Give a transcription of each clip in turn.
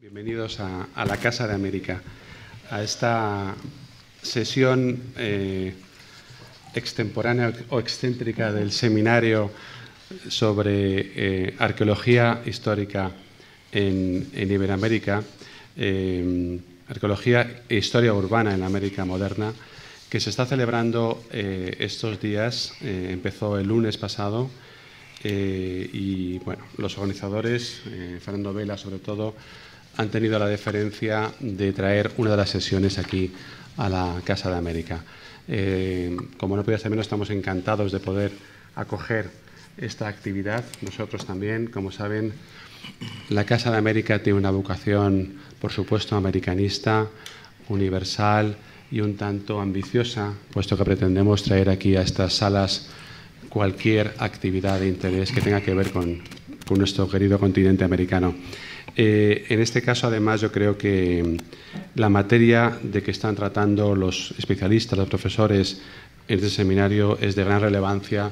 Bienvenidos a, la Casa de América, a esta sesión eh, extemporánea o excéntrica del seminario sobre eh, arqueología histórica en, en Iberoamérica, eh, arqueología e historia urbana en América moderna, que se está celebrando estos días, empezó el lunes pasado, y bueno, los organizadores, Fernando Vela sobre todo, han tenido la deferencia de traer una de las sesiones aquí a la Casa de América. Eh, como no podía ser menos, estamos encantados de poder acoger esta actividad. Nosotros también, como saben, la Casa de América tiene una vocación, por supuesto, americanista, universal y un tanto ambiciosa, puesto que pretendemos traer aquí a estas salas cualquier actividad de interés que tenga que ver con nuestro querido continente americano. Eh, en este caso, además, yo creo que mm, la materia de que están tratando los especialistas, los profesores en este seminario es de gran relevancia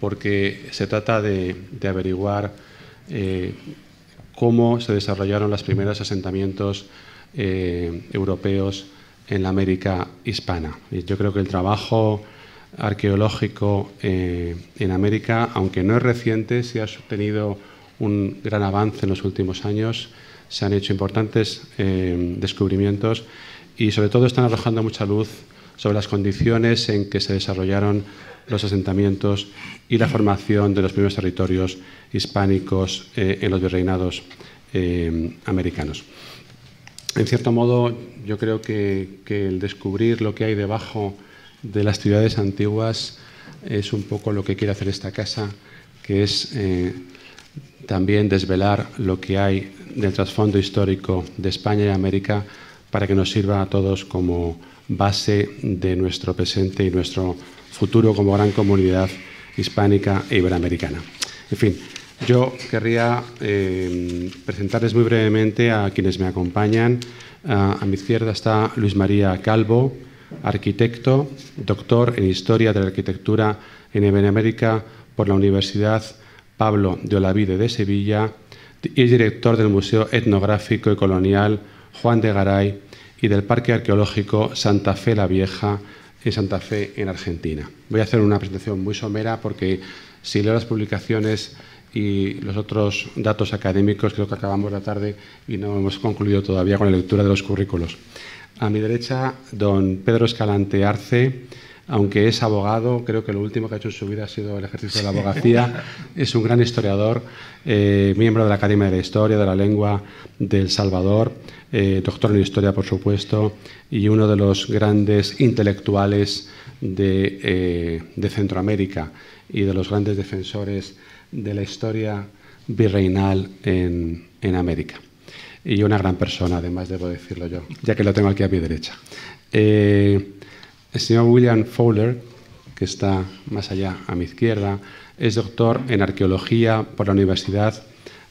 porque se trata de, averiguar eh, cómo se desarrollaron los primeros asentamientos eh, europeos en la América hispana. yo creo que el trabajo arqueológico en América, aunque no es reciente, sí ha sostenido un gran avance en los últimos años. Se han hecho importantes eh, descubrimientos y sobre todo están arrojando mucha luz sobre las condiciones en que se desarrollaron los asentamientos y la formación de los primeros territorios hispánicos eh, en los virreinados eh, americanos. En cierto modo, yo creo que, el descubrir lo que hay debajo de las ciudades antiguas es un poco lo que quiere hacer esta casa, que es también desvelar lo que hay del trasfondo histórico de España y América para que nos sirva a todos como base de nuestro presente y nuestro futuro como gran comunidad hispánica e iberoamericana. En fin, yo querría eh, presentarles muy brevemente a quienes me acompañan. a mi izquierda está Luis María Calvo, arquitecto, doctor en Historia de la Arquitectura en Iberoamérica por la Universidad Pablo de Olavide de Sevilla y director del Museo Etnográfico y Colonial Juan de Garay y del Parque Arqueológico Santa Fe la Vieja en Santa Fe, en Argentina. Voy a hacer una presentación muy somera porque si leo las publicaciones y los otros datos académicos, creo que acabamos la tarde y no hemos concluido todavía con la lectura de los currículos. A mi derecha, don Pedro Escalante Arce, aunque es abogado, creo que lo último que ha hecho en su vida ha sido el ejercicio de la abogacía, es un gran historiador, eh, miembro de la Academia de la Historia, de la Lengua del Salvador, eh, doctor en Historia, por supuesto, y uno de los grandes intelectuales de, eh, Centroamérica y de los grandes defensores de la historia virreinal en, América. Y una gran persona, además debo decirlo yo, ya que lo tengo aquí a mi derecha. El señor William Fowler, que está más allá a mi izquierda, es doctor en arqueología por la Universidad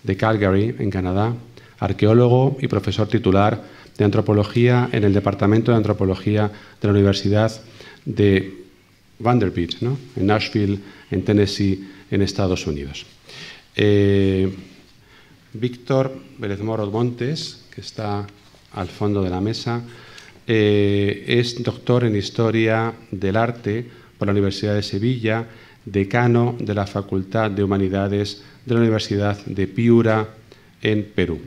de Calgary, en Canadá, arqueólogo y profesor titular de antropología en el Departamento de Antropología de la Universidad de Vanderbilt, en Nashville, en Tennessee, en Estados Unidos. Eh, Víctor Vélez Moros Montes, que está al fondo de la mesa, eh, es doctor en Historia del Arte por la Universidad de Sevilla, decano de la Facultad de Humanidades de la Universidad de Piura en Perú,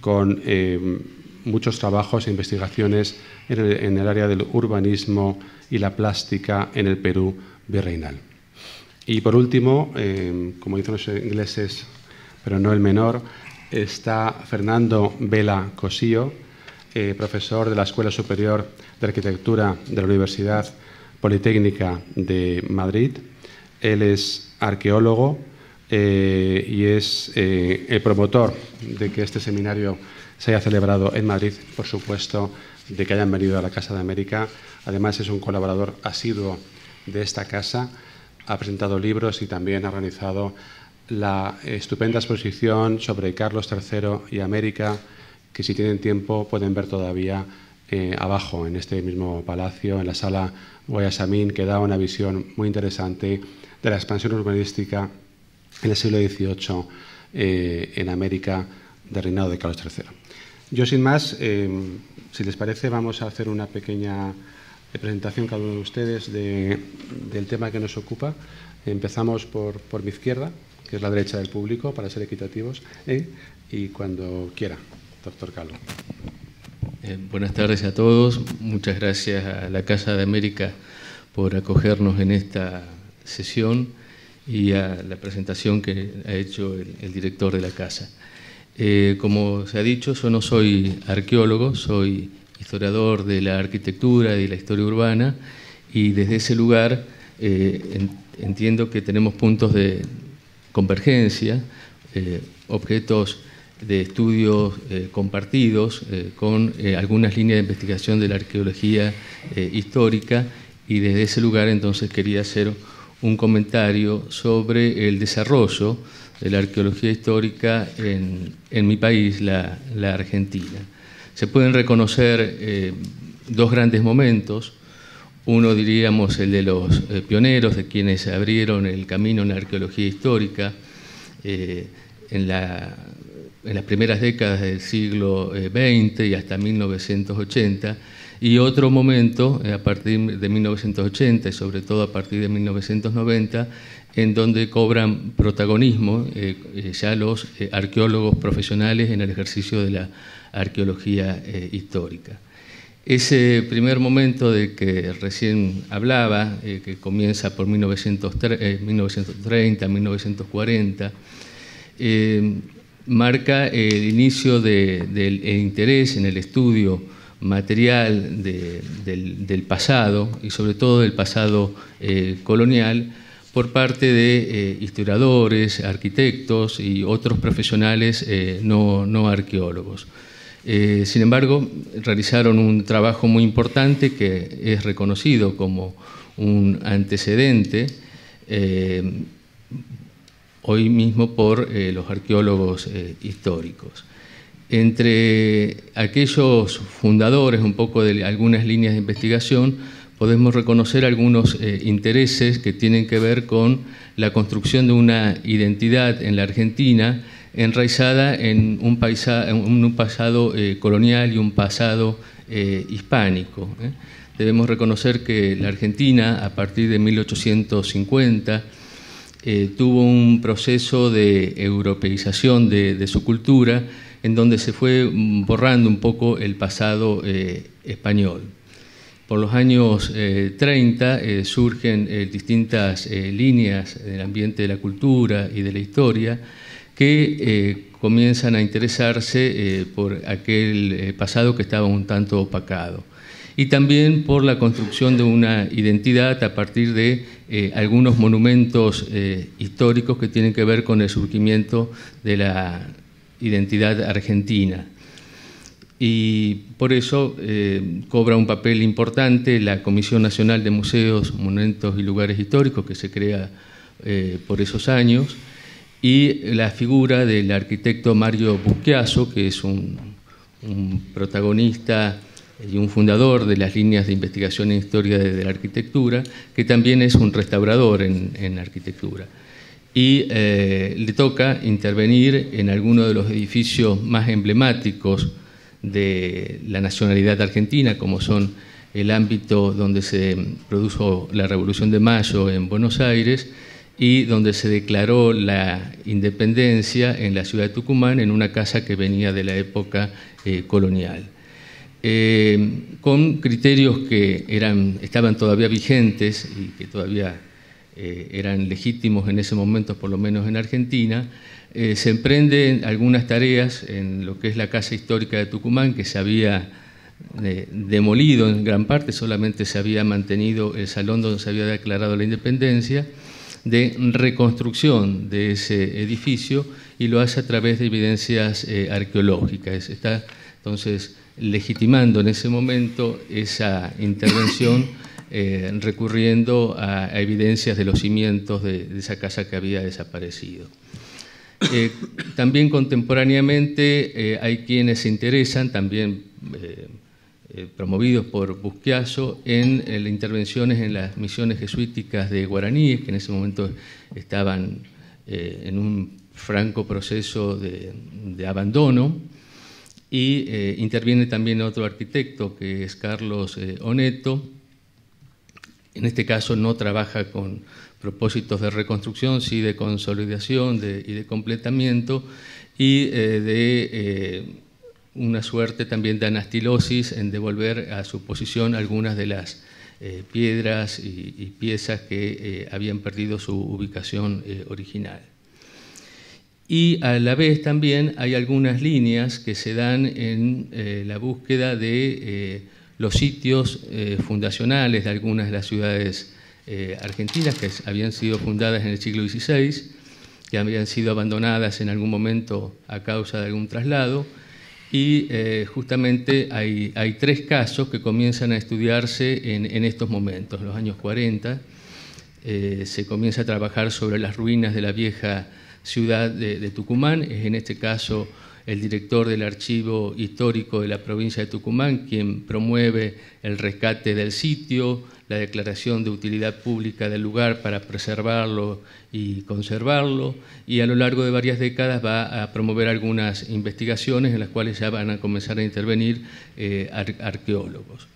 con em, muchos trabajos e investigaciones en el, área del urbanismo y la plástica en el Perú virreinal. Y por último, em, como dicen los ingleses, pero no el menor, está Fernando Vela Cosío, eh, profesor de la Escuela Superior de Arquitectura de la Universidad Politécnica de Madrid. Él es arqueólogo eh, y es eh, el promotor de que este seminario se haya celebrado en Madrid, por supuesto, de que hayan venido a la Casa de América. Además, es un colaborador asiduo de esta casa, ha presentado libros y también ha organizado la estupenda exposición sobre Carlos III y América que si tienen tiempo pueden ver todavía eh, abajo, en este mismo palacio, en la sala Guayasamín, que da una visión muy interesante de la expansión urbanística en el siglo XVIII eh, en América del reinado de Carlos III. Yo sin más, eh, si les parece, vamos a hacer una pequeña presentación cada uno de ustedes del tema que nos ocupa. Empezamos por, por, mi izquierda, que es la derecha del público, para ser equitativos, y cuando quiera. Doctor carlos eh, buenas tardes a todos. Muchas gracias a la Casa de América por acogernos en esta sesión y a la presentación que ha hecho el, director de la casa. Eh, como se ha dicho, yo no soy arqueólogo, soy historiador de la arquitectura y de la historia urbana y desde ese lugar eh, entiendo que tenemos puntos de convergencia, objetos de estudios eh, compartidos eh, con eh, algunas líneas de investigación de la arqueología histórica y desde ese lugar entonces quería hacer un comentario sobre el desarrollo de la arqueología histórica en, mi país, la, la, Argentina. Se pueden reconocer dos grandes momentos, uno diríamos el de los pioneros, de quienes abrieron el camino en la arqueología histórica, en la en las primeras décadas del siglo XX eh, y hasta 1980, y otro momento eh, a partir de 1980 y sobre todo a partir de 1990, en donde cobran protagonismo eh, ya los arqueólogos profesionales en el ejercicio de la arqueología histórica. Ese primer momento de que recién hablaba, que comienza por 1930, 1940, marca el inicio del interés en el estudio material del, pasado y sobre todo del pasado eh, colonial por parte de eh, historiadores, arquitectos y otros profesionales eh, no, arqueólogos. sin embargo, realizaron un trabajo muy importante que es reconocido como un antecedente hoy mismo por eh, los arqueólogos eh, históricos. Entre aquellos fundadores un poco de algunas líneas de investigación, podemos reconocer algunos eh, intereses que tienen que ver con la construcción de una identidad en la Argentina enraizada en un, pasado colonial y un pasado hispánico. Debemos reconocer que la Argentina, a partir de 1850, eh, tuvo un proceso de europeización de, su cultura en donde se fue borrando un poco el pasado eh, español. Por los años 30 eh, surgen distintas líneas del ambiente de la cultura y de la historia que comienzan a interesarse por aquel pasado que estaba un tanto opacado y también por la construcción de una identidad a partir de eh, algunos monumentos eh, históricos que tienen que ver con el surgimiento de la identidad argentina. Y por eso eh, cobra un papel importante la Comisión Nacional de Museos, Monumentos y Lugares Históricos que se crea por esos años y la figura del arquitecto Mario Busquiazo, que es un protagonista y un fundador de las líneas de investigación en historia de la arquitectura, que también es un restaurador en, arquitectura. Y eh, le toca intervenir en algunos de los edificios más emblemáticos de la nacionalidad argentina, como son el ámbito donde se produjo la Revolución de Mayo en Buenos Aires y donde se declaró la independencia en la ciudad de Tucumán en una casa que venía de la época eh, colonial. Eh, con criterios que eran, estaban todavía vigentes y que todavía eh, eran legítimos en ese momento, por lo menos en Argentina, eh, se emprenden algunas tareas en lo que es la Casa Histórica de Tucumán, que se había demolido en gran parte, solamente se había mantenido el salón donde se había declarado la independencia, de reconstrucción de ese edificio y lo hace a través de evidencias arqueológicas. Está entonces legitimando en ese momento esa intervención eh, recurriendo a, evidencias de los cimientos de, esa casa que había desaparecido. Eh, también contemporáneamente eh, hay quienes se interesan, también promovidos por Busquiazo, en, las intervenciones en las misiones jesuíticas de guaraníes, que en ese momento estaban en un franco proceso de abandono y eh, interviene también otro arquitecto que es Carlos eh, Oneto. En este caso no trabaja con propósitos de reconstrucción, sí de consolidación y de completamiento y eh, de una suerte también de anastilosis en devolver a su posición algunas de las piedras y, piezas que habían perdido su ubicación original y a la vez también hay algunas líneas que se dan en eh, la búsqueda de eh, los sitios eh, fundacionales de algunas de las ciudades argentinas que habían sido fundadas en el siglo XVI, que habían sido abandonadas en algún momento a causa de algún traslado. Y justamente hay, tres casos que comienzan a estudiarse en, estos momentos, los años 40. se comienza a trabajar sobre las ruinas de la vieja ciudad de, Tucumán, es en este caso el director del Archivo Histórico de la provincia de Tucumán, quien promueve el rescate del sitio, la declaración de utilidad pública del lugar para preservarlo y conservarlo, y a lo largo de varias décadas va a promover algunas investigaciones en las cuales ya van a comenzar a intervenir eh, arqueólogos.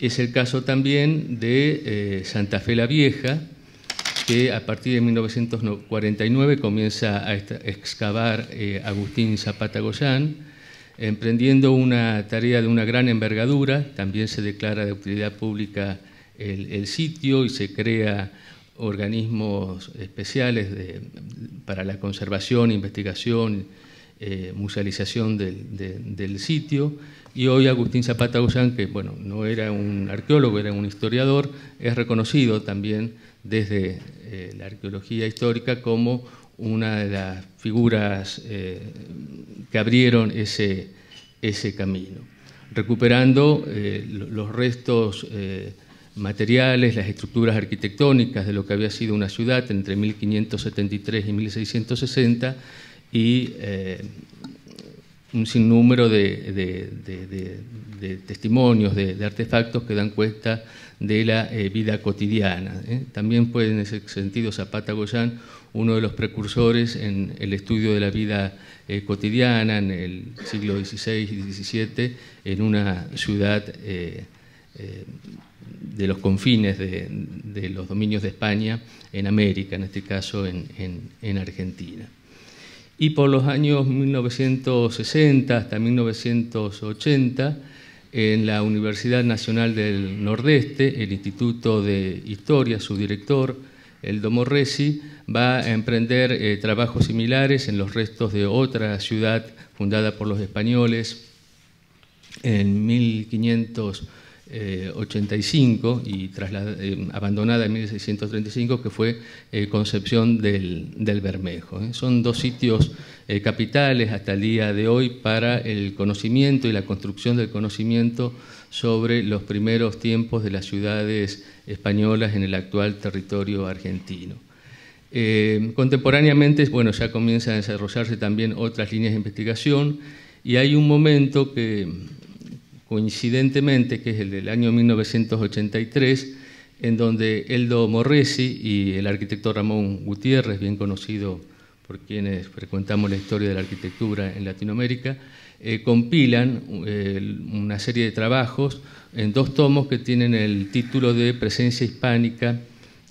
Es el caso también de eh, Santa Fe la Vieja, que a partir de 1949 comienza a excavar eh, Agustín Zapata Goyán, emprendiendo una tarea de una gran envergadura, también se declara de utilidad pública el, sitio y se crea organismos especiales para la conservación, investigación, eh, musealización del, sitio. Y hoy Agustín Zapata Goyán, que bueno, no era un arqueólogo, era un historiador, es reconocido también desde eh, la arqueología histórica como una de las figuras eh, que abrieron ese, ese camino, recuperando eh, los restos materiales, las estructuras arquitectónicas de lo que había sido una ciudad entre 1573 y 1660 y un sinnúmero de, de, testimonios, de, artefactos que dan cuenta de la eh, vida cotidiana. ¿eh? También puede en ese sentido Zapata Goyán, uno de los precursores en el estudio de la vida eh, cotidiana en el siglo XVI y XVII, en una ciudad de los confines de, los dominios de España en América, en este caso en Argentina y por los años 1960 hasta 1980 en la Universidad Nacional del Nordeste, el Instituto de Historia, su director, Eldo Domorresi, va a emprender eh, trabajos similares en los restos de otra ciudad fundada por los españoles en 1500 85 eh, y eh, abandonada en 1635, que fue eh, Concepción del, del Bermejo. Son dos sitios capitales hasta el día de hoy para el conocimiento y la construcción del conocimiento sobre los primeros tiempos de las ciudades españolas en el actual territorio argentino. contemporáneamente, bueno, ya comienzan a desarrollarse también otras líneas de investigación y hay un momento que coincidentemente, que es el del año 1983, en donde Eldo Morresi y el arquitecto Ramón Gutiérrez, bien conocido por quienes frecuentamos la historia de la arquitectura en Latinoamérica, eh, compilan eh, una serie de trabajos en dos tomos que tienen el título de Presencia hispánica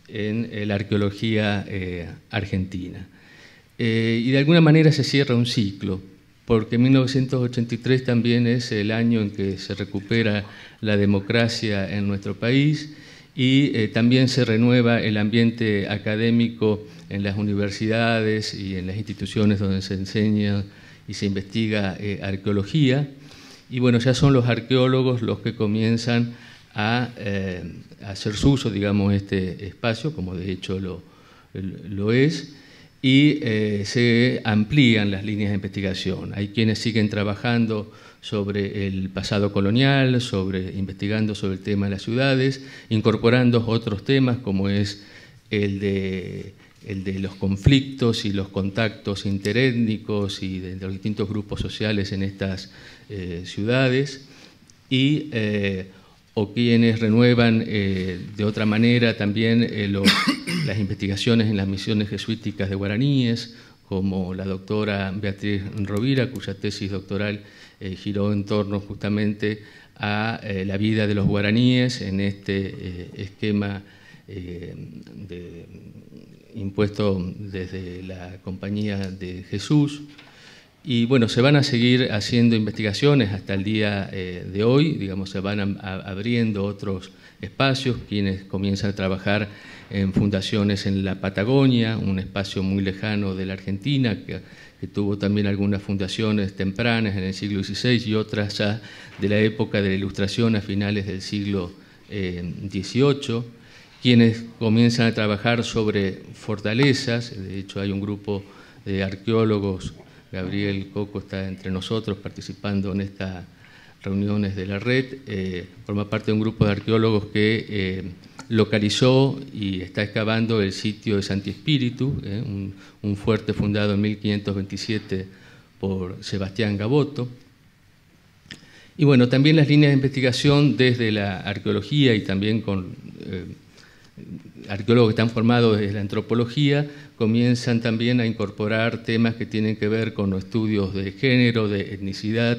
en eh, la arqueología argentina. y de alguna manera se cierra un ciclo porque 1983 también es el año en que se recupera la democracia en nuestro país y eh, también se renueva el ambiente académico en las universidades y en las instituciones donde se enseña y se investiga eh, arqueología. Y bueno, ya son los arqueólogos los que comienzan a, eh, hacer su uso, digamos, este espacio, como de hecho lo es y eh, se amplían las líneas de investigación. Hay quienes siguen trabajando sobre el pasado colonial, sobre, investigando sobre el tema de las ciudades, incorporando otros temas como es el de, el de los conflictos y los contactos interétnicos y de, los distintos grupos sociales en estas eh, ciudades, y, eh, o quienes renuevan de otra manera también los las investigaciones en las misiones jesuíticas de guaraníes, como la doctora Beatriz Rovira, cuya tesis doctoral eh, giró en torno justamente a eh, la vida de los guaraníes en este eh, esquema impuesto desde la Compañía de Jesús. Y bueno, se van a seguir haciendo investigaciones hasta el día de hoy, digamos, se van abriendo otros espacios, quienes comienzan a trabajar en fundaciones en la Patagonia, un espacio muy lejano de la Argentina, que, tuvo también algunas fundaciones tempranas en el siglo XVI y otras ya de la época de la Ilustración a finales del siglo XVIII, eh, quienes comienzan a trabajar sobre fortalezas, de hecho hay un grupo de arqueólogos, Gabriel Coco está entre nosotros participando en estas reuniones de la red, eh, forma parte de un grupo de arqueólogos que... Eh, localizó y está excavando el sitio de Santi Espíritu, eh, un, fuerte fundado en 1527 por Sebastián Gaboto. Y bueno, también las líneas de investigación desde la arqueología y también con eh, arqueólogos que están formados desde la antropología, comienzan también a incorporar temas que tienen que ver con los estudios de género, de etnicidad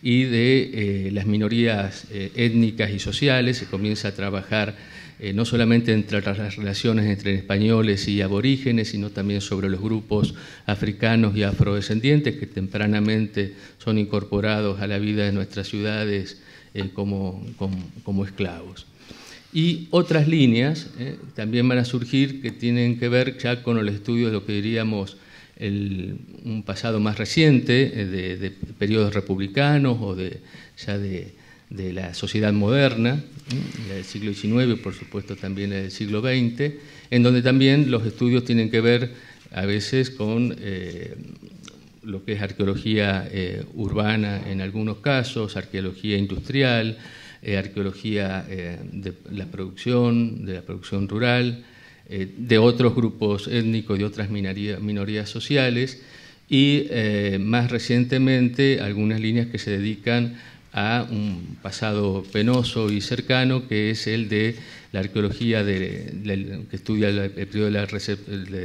y de eh, las minorías étnicas y sociales. Se comienza a trabajar eh, no solamente entre las relaciones entre españoles y aborígenes, sino también sobre los grupos africanos y afrodescendientes que tempranamente son incorporados a la vida de nuestras ciudades eh, como, esclavos. Y otras líneas eh, también van a surgir que tienen que ver ya con el estudio de lo que diríamos el, un pasado más reciente, de, de periodos republicanos o de, ya de, de la sociedad moderna, del siglo XIX, por supuesto también del siglo XX, en donde también los estudios tienen que ver a veces con eh, lo que es arqueología eh, urbana en algunos casos, arqueología industrial, eh, arqueología de la producción, de la producción rural, de otros grupos étnicos, de otras minorías sociales y más recientemente algunas líneas que se dedican a un pasado penoso y cercano que es el de la arqueología que estudia el, periodo de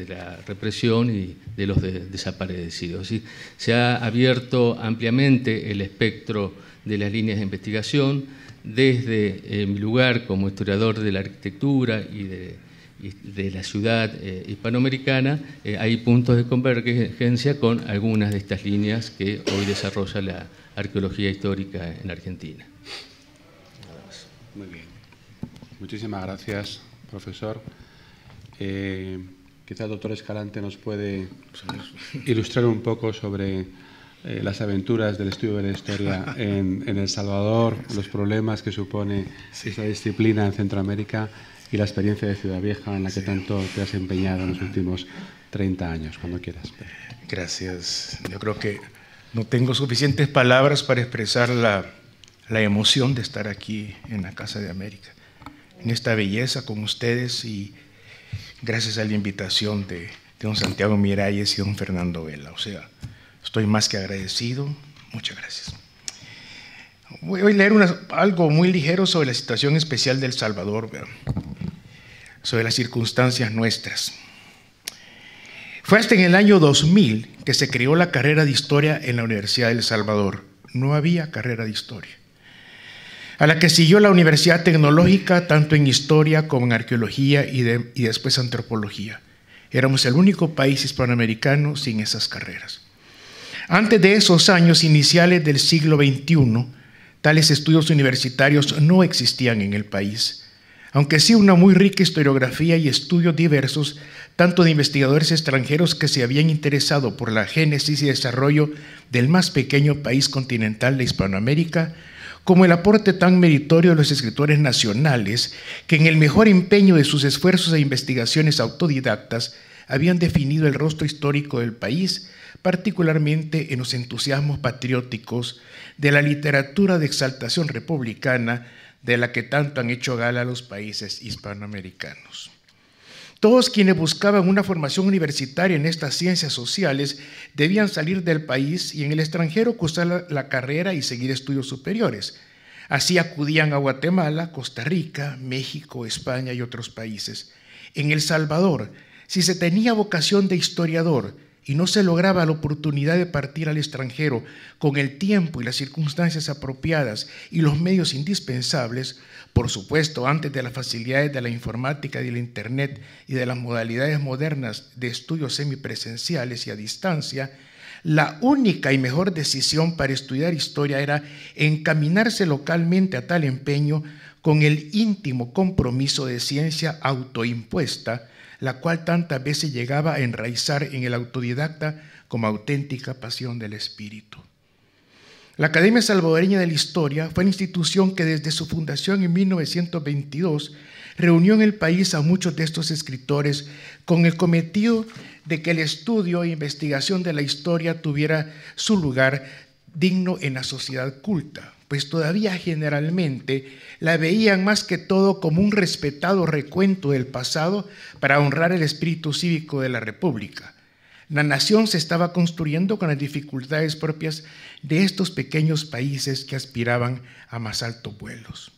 la, represión y de los desaparecidos. se ha abierto ampliamente el espectro de las líneas de investigación desde eh, mi lugar como historiador de la arquitectura y de, la ciudad eh, hispanoamericana, eh, hay puntos de convergencia con algunas de estas líneas que hoy desarrolla la arqueología histórica en Argentina. más. Muy bien. Muchísimas gracias, profesor. Eh, quizá el doctor Escalante nos puede ilustrar un poco sobre eh, las aventuras del estudio de la historia en, El Salvador, los problemas que supone esa disciplina en Centroamérica y la experiencia de Ciudad Vieja en la que tanto te has empeñado en los últimos 30 años, cuando quieras. Gracias. Yo creo que no tengo suficientes palabras para expresar la, emoción de estar aquí en la Casa de América, en esta belleza con ustedes y gracias a la invitación de, don Santiago Miralles y don Fernando Vela. O sea, estoy más que agradecido. Muchas gracias. Voy a leer algo muy ligero sobre la situación especial del Salvador, sobre las circunstancias nuestras. Fue hasta en el año 2000 que se creó la carrera de historia en la Universidad de El Salvador. No había carrera de historia. A la que siguió la Universidad Tecnológica, tanto en historia como en arqueología y, y después antropología. Éramos el único país hispanoamericano sin esas carreras. Antes de esos años iniciales del siglo XXI, tales estudios universitarios no existían en el país, aunque sí una muy rica historiografía y estudios diversos tanto de investigadores extranjeros que se habían interesado por la génesis y desarrollo del más pequeño país continental de Hispanoamérica, como el aporte tan meritorio de los escritores nacionales que en el mejor empeño de sus esfuerzos e investigaciones autodidactas habían definido el rostro histórico del país, particularmente en los entusiasmos patrióticos de la literatura de exaltación republicana de la que tanto han hecho gala los países hispanoamericanos. Todos quienes buscaban una formación universitaria en estas ciencias sociales debían salir del país y en el extranjero cursar la, carrera y seguir estudios superiores. Así acudían a Guatemala, Costa Rica, México, España y otros países. En El Salvador, si se tenía vocación de historiador, y no se lograba la oportunidad de partir al extranjero con el tiempo y las circunstancias apropiadas y los medios indispensables, por supuesto antes de las facilidades de la informática y del Internet y de las modalidades modernas de estudios semipresenciales y a distancia, la única y mejor decisión para estudiar historia era encaminarse localmente a tal empeño con el íntimo compromiso de ciencia autoimpuesta la cual tantas veces llegaba a enraizar en el autodidacta como auténtica pasión del espíritu. La Academia Salvadoreña de la Historia fue la institución que desde su fundación en 1922 reunió en el país a muchos de estos escritores con el cometido de que el estudio e investigación de la historia tuviera su lugar digno en la sociedad culta pues todavía generalmente la veían más que todo como un respetado recuento del pasado para honrar el espíritu cívico de la República. La nación se estaba construyendo con las dificultades propias de estos pequeños países que aspiraban a más altos vuelos.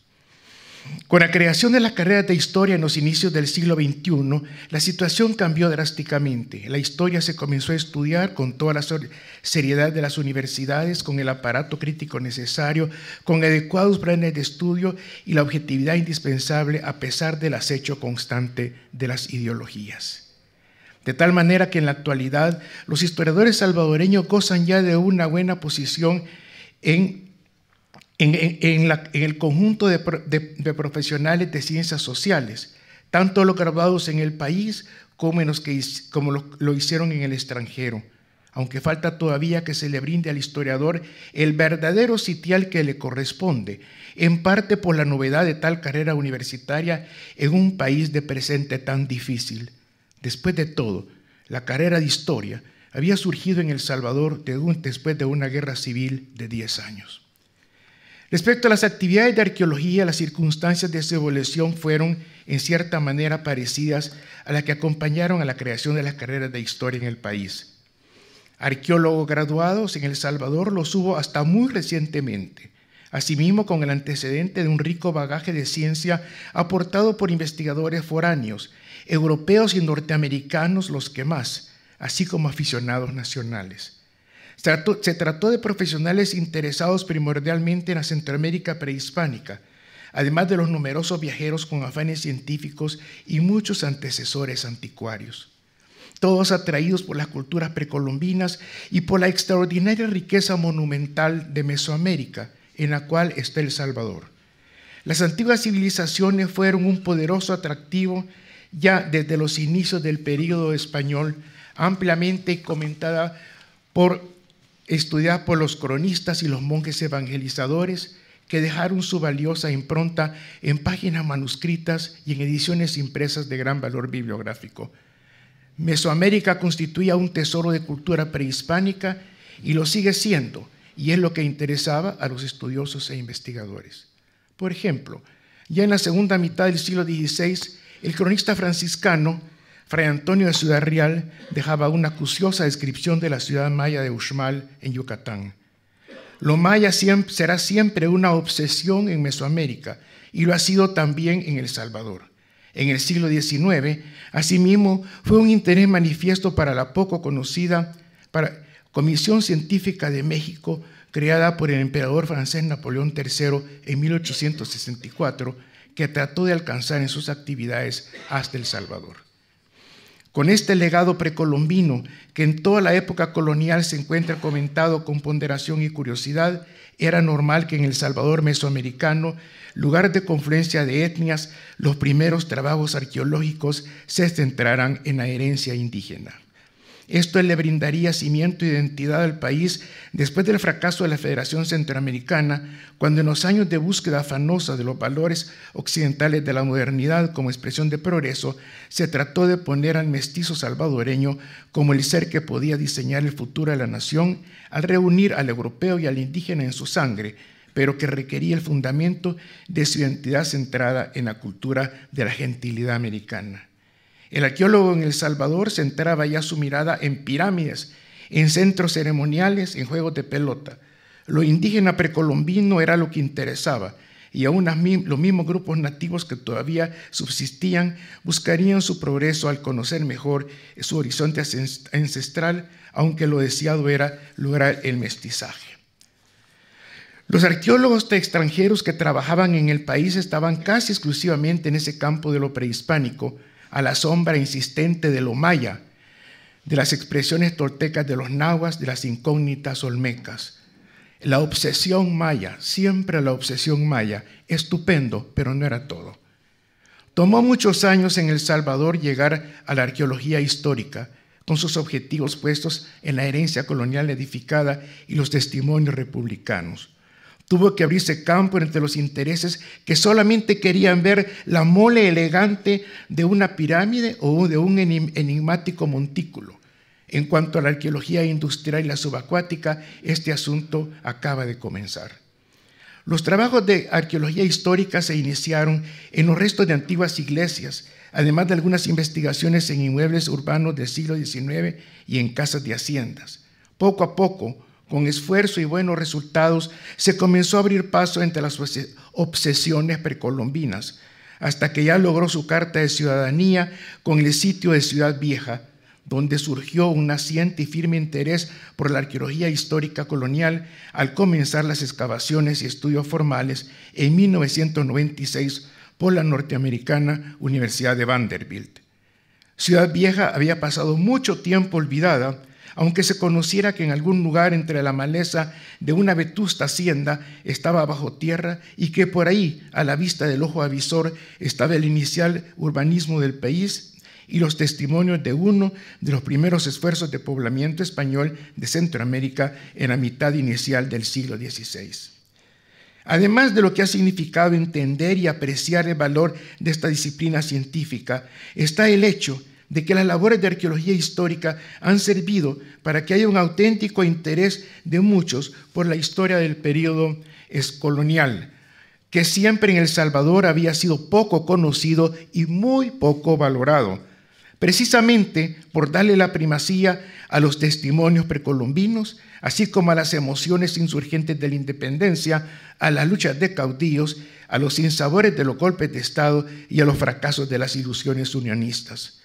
Con la creación de la carrera de historia en los inicios del siglo XXI, la situación cambió drásticamente. La historia se comenzó a estudiar con toda la seriedad de las universidades, con el aparato crítico necesario, con adecuados planes de estudio y la objetividad indispensable a pesar del acecho constante de las ideologías. De tal manera que en la actualidad los historiadores salvadoreños gozan ya de una buena posición en en, el conjunto de, profesionales de ciencias sociales, tanto los graduados en el país como, los que, como lo, hicieron en el extranjero, aunque falta todavía que se le brinde al historiador el verdadero sitial que le corresponde, en parte por la novedad de tal carrera universitaria en un país de presente tan difícil. Después de todo, la carrera de historia había surgido en El Salvador después de una guerra civil de 10 años. Respecto a las actividades de arqueología, las circunstancias de su evolución fueron en cierta manera parecidas a las que acompañaron a la creación de las carreras de historia en el país. Arqueólogos graduados en El Salvador los hubo hasta muy recientemente, asimismo con el antecedente de un rico bagaje de ciencia aportado por investigadores foráneos, europeos y norteamericanos los que más, así como aficionados nacionales. Se trató, de profesionales interesados primordialmente en la Centroamérica prehispánica, además de los numerosos viajeros con afanes científicos y muchos antecesores anticuarios todos atraídos por las culturas precolombinas y por la extraordinaria riqueza monumental de Mesoamérica, en la cual está El Salvador. Las antiguas civilizaciones fueron un poderoso atractivo ya desde los inicios del período español, ampliamente comentada por estudiada por los cronistas y los monjes evangelizadores que dejaron su valiosa impronta en páginas manuscritas y en ediciones impresas de gran valor bibliográfico. Mesoamérica constituía un tesoro de cultura prehispánica y lo sigue siendo, y es lo que interesaba a los estudiosos e investigadores. Por ejemplo, ya en la segunda mitad del siglo XVI, el cronista franciscano Fray Antonio de Ciudad Real dejaba una acuciosa descripción de la ciudad maya de Uxmal en Yucatán. Lo maya será siempre una obsesión en Mesoamérica y lo ha sido también en El Salvador. En el siglo XIX, asimismo, fue un interés manifiesto para la poco conocida Comisión Científica de México creada por el emperador francés Napoleón III en 1864, que trató de alcanzar en sus actividades hasta El Salvador. Con este legado precolombino, que en toda la época colonial se encuentra comentado con ponderación y curiosidad, era normal que en El Salvador mesoamericano, lugar de confluencia de etnias, los primeros trabajos arqueológicos se centraran en la herencia indígena. Esto le brindaría cimiento e identidad al país después del fracaso de la Federación Centroamericana, cuando en los años de búsqueda afanosa de los valores occidentales de la modernidad como expresión de progreso, se trató de poner al mestizo salvadoreño como el ser que podía diseñar el futuro de la nación al reunir al europeo y al indígena en su sangre, pero que requería el fundamento de su identidad centrada en la cultura de la gentilidad americana. El arqueólogo en El Salvador centraba ya su mirada en pirámides, en centros ceremoniales, en juegos de pelota. Lo indígena precolombino era lo que interesaba, y aún los mismos grupos nativos que todavía subsistían buscarían su progreso al conocer mejor su horizonte ancestral, aunque lo deseado era lograr el mestizaje. Los arqueólogos extranjeros que trabajaban en el país estaban casi exclusivamente en ese campo de lo prehispánico, a la sombra insistente de lo maya, de las expresiones toltecas de los nahuas, de las incógnitas olmecas. La obsesión maya, siempre la obsesión maya, estupendo, pero no era todo. Tomó muchos años en El Salvador llegar a la arqueología histórica, con sus objetivos puestos en la herencia colonial edificada y los testimonios republicanos. Tuvo que abrirse campo entre los intereses que solamente querían ver la mole elegante de una pirámide o de un enigmático montículo. En cuanto a la arqueología industrial y la subacuática, este asunto acaba de comenzar. Los trabajos de arqueología histórica se iniciaron en los restos de antiguas iglesias, además de algunas investigaciones en inmuebles urbanos del siglo XIX y en casas de haciendas. Poco a poco, con esfuerzo y buenos resultados, se comenzó a abrir paso entre las obsesiones precolombinas, hasta que ya logró su carta de ciudadanía con el sitio de Ciudad Vieja, donde surgió un naciente y firme interés por la arqueología histórica colonial al comenzar las excavaciones y estudios formales en 1996 por la norteamericana Universidad de Vanderbilt. Ciudad Vieja había pasado mucho tiempo olvidada, aunque se conociera que en algún lugar entre la maleza de una vetusta hacienda estaba bajo tierra y que por ahí, a la vista del ojo avisor, estaba el inicial urbanismo del país y los testimonios de uno de los primeros esfuerzos de poblamiento español de Centroamérica en la mitad inicial del siglo XVI. Además de lo que ha significado entender y apreciar el valor de esta disciplina científica, está el hecho de que las labores de arqueología histórica han servido para que haya un auténtico interés de muchos por la historia del periodo colonial, que siempre en El Salvador había sido poco conocido y muy poco valorado, precisamente por darle la primacía a los testimonios precolombinos, así como a las emociones insurgentes de la independencia, a las luchas de caudillos, a los sinsabores de los golpes de Estado y a los fracasos de las ilusiones unionistas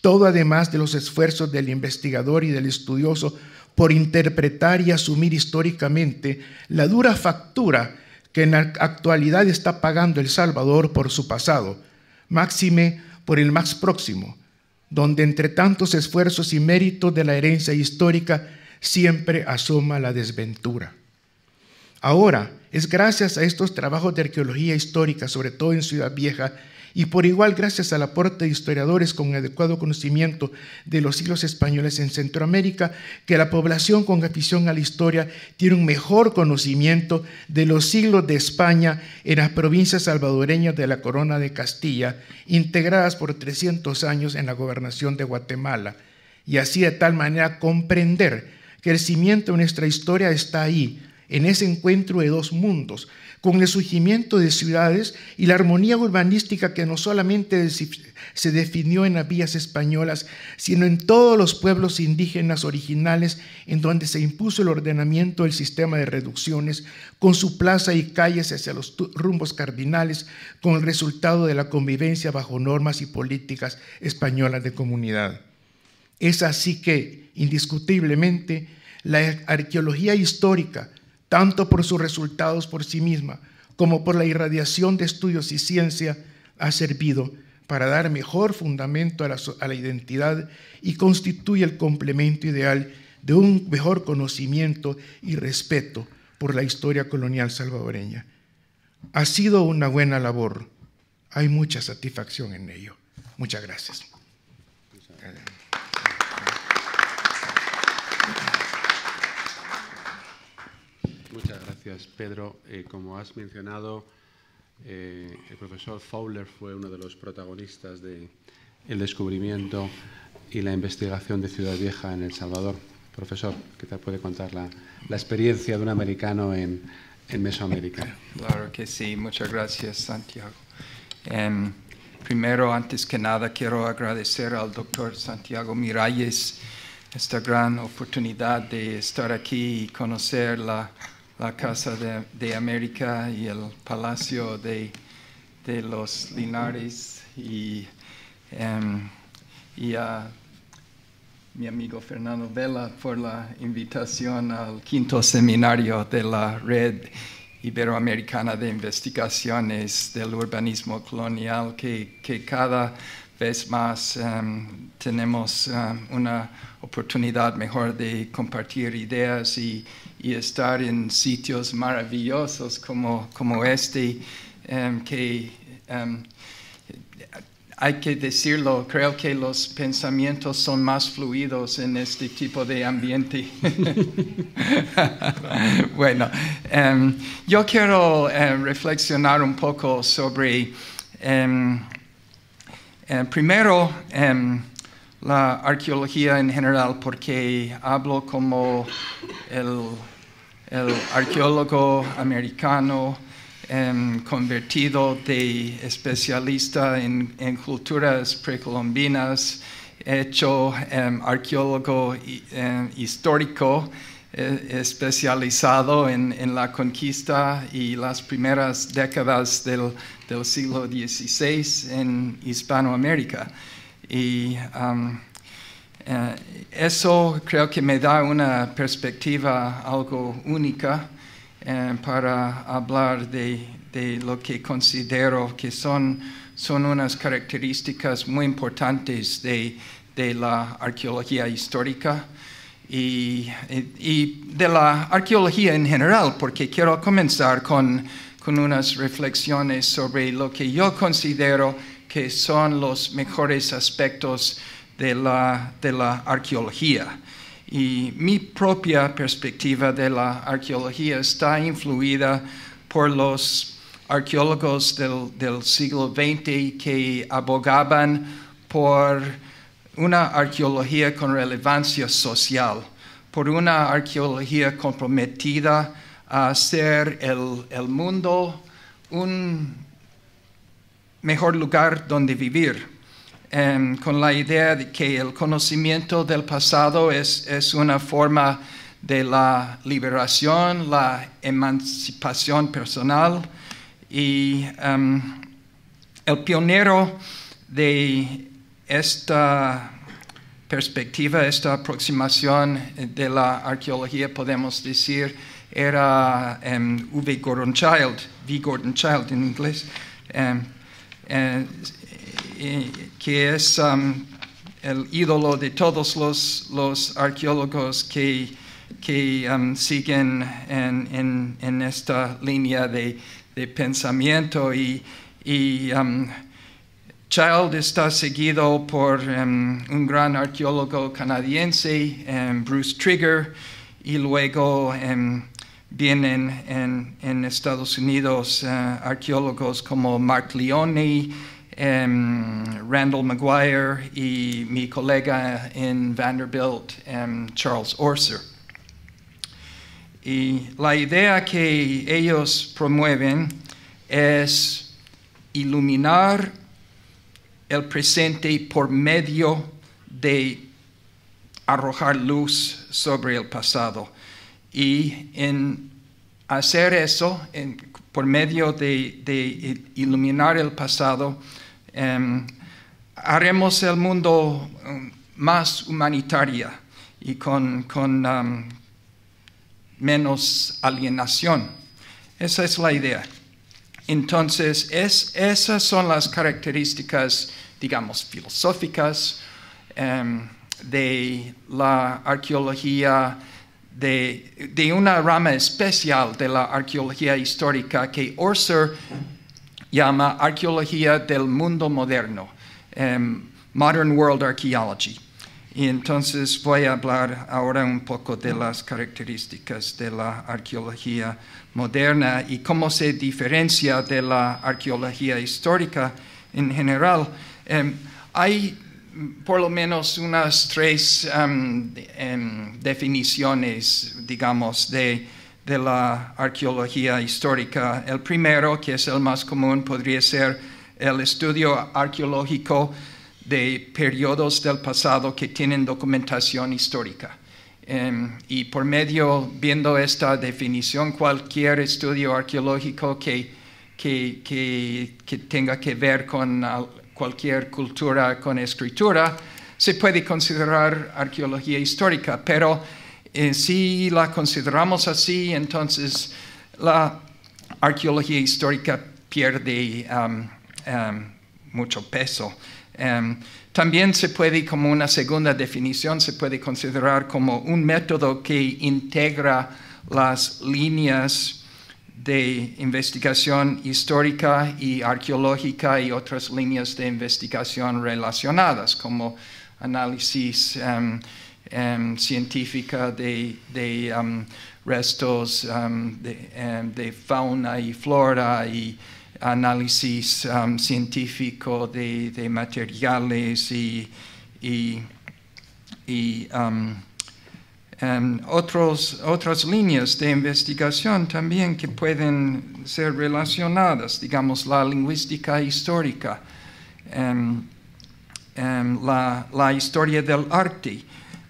todo además de los esfuerzos del investigador y del estudioso por interpretar y asumir históricamente la dura factura que en la actualidad está pagando El Salvador por su pasado, máxime por el más próximo, donde entre tantos esfuerzos y méritos de la herencia histórica siempre asoma la desventura. Ahora, es gracias a estos trabajos de arqueología histórica, sobre todo en Ciudad Vieja, y por igual gracias al aporte de historiadores con adecuado conocimiento de los siglos españoles en Centroamérica, que la población con afición a la historia tiene un mejor conocimiento de los siglos de España en las provincias salvadoreñas de la Corona de Castilla, integradas por 300 años en la gobernación de Guatemala, y así de tal manera comprender que el cimiento de nuestra historia está ahí, en ese encuentro de dos mundos, con el surgimiento de ciudades y la armonía urbanística que no solamente se definió en las vías españolas, sino en todos los pueblos indígenas originales en donde se impuso el ordenamiento del sistema de reducciones, con su plaza y calles hacia los rumbos cardinales, con el resultado de la convivencia bajo normas y políticas españolas de comunidad. Es así que, indiscutiblemente, la arqueología histórica, tanto por sus resultados por sí misma como por la irradiación de estudios y ciencia, ha servido para dar mejor fundamento a la, identidad y constituye el complemento ideal de un mejor conocimiento y respeto por la historia colonial salvadoreña. Ha sido una buena labor. Hay mucha satisfacción en ello. Muchas gracias. Pedro. Eh, como has mencionado, eh, el profesor Fowler fue uno de los protagonistas del descubrimiento y la investigación de Ciudad Vieja en El Salvador. Profesor, ¿qué tal puede contar la, experiencia de un americano en, Mesoamérica? Claro que sí, muchas gracias, Santiago. Em, primero, antes que nada, quiero agradecer al doctor Santiago Miralles esta gran oportunidad de estar aquí y conocer la la Casa de, América y el Palacio de, los Linares em, y, a mi amigo Fernando Vela por la invitación al quinto seminario de la Red Iberoamericana de Investigaciones del Urbanismo Colonial, que, cada vez más em, tenemos em, una oportunidad mejor de compartir ideas y, y estar en sitios maravillosos como, este, em, que em, hay que decirlo, creo que los pensamientos son más fluidos en este tipo de ambiente. bueno, em, yo quiero reflexionar un poco sobre, eh, primero, la arqueología en general, porque hablo como el el arqueólogo americano em, convertido de especialista en, culturas precolombinas, hecho em, arqueólogo em, histórico, e, especializado en, la conquista y las primeras décadas del, siglo XVI en Hispanoamérica. Y, eh, eso creo que me da una perspectiva algo única eh, para hablar de, lo que considero que son, unas características muy importantes de, la arqueología histórica y, de la arqueología en general, porque quiero comenzar con unas reflexiones sobre lo que yo considero que son los mejores aspectos de la, arqueología. Y mi propia perspectiva de la arqueología está influida por los arqueólogos del, siglo XX que abogaban por una arqueología con relevancia social, por una arqueología comprometida a hacer el mundo un mejor lugar donde vivir. Em, con la idea de que el conocimiento del pasado es, es una forma de la liberación, la emancipación personal. Y em, el pionero de esta perspectiva, esta aproximación de la arqueología, podemos decir, era em, V. Gordon Child, V. Gordon Child en inglés. Eh, que es um, el ídolo de todos los, arqueólogos que, um, siguen en, esta línea de, pensamiento y, um, Child está seguido por un gran arqueólogo canadiense, Bruce Trigger, y luego vienen en, Estados Unidos uh, arqueólogos como Mark Leone, Em, Randall McGuire y mi colega en Vanderbilt, em, Charles Orser. Y la idea que ellos promueven es iluminar el presente por medio de arrojar luz sobre el pasado. Y en hacer eso, por medio de iluminar el pasado, Em, haremos el mundo em, más humanitario y con, em, menos alienación. Esa es la idea. Entonces, es, esas son las características, digamos, filosóficas de la arqueología, de, de, una rama especial de la arqueología histórica que Orser llama Arqueología del Mundo Moderno, em, Modern World Archaeology. Y entonces voy a hablar ahora un poco de las características de la arqueología moderna y cómo se diferencia de la arqueología histórica en general. Em, hay por lo menos unas tres em, definiciones, digamos, de de la arqueología histórica. El primero, que es el más común, podría ser el estudio arqueológico de periodos del pasado que tienen documentación histórica. Em, y por medio, viendo esta definición, cualquier estudio arqueológico que, que tenga que ver con cualquier cultura, con escritura, se puede considerar arqueología histórica, pero si la consideramos así, entonces la arqueología histórica pierde um, um, mucho peso. Um, también se puede, como una segunda definición, se puede considerar como un método que integra las líneas de investigación histórica y arqueológica y otras líneas de investigación relacionadas, como análisis Em, científica de, em, restos em, de, fauna y flora y análisis científico de, materiales y, otras líneas de investigación también que pueden ser relacionadas, digamos, la lingüística histórica, la, historia del arte,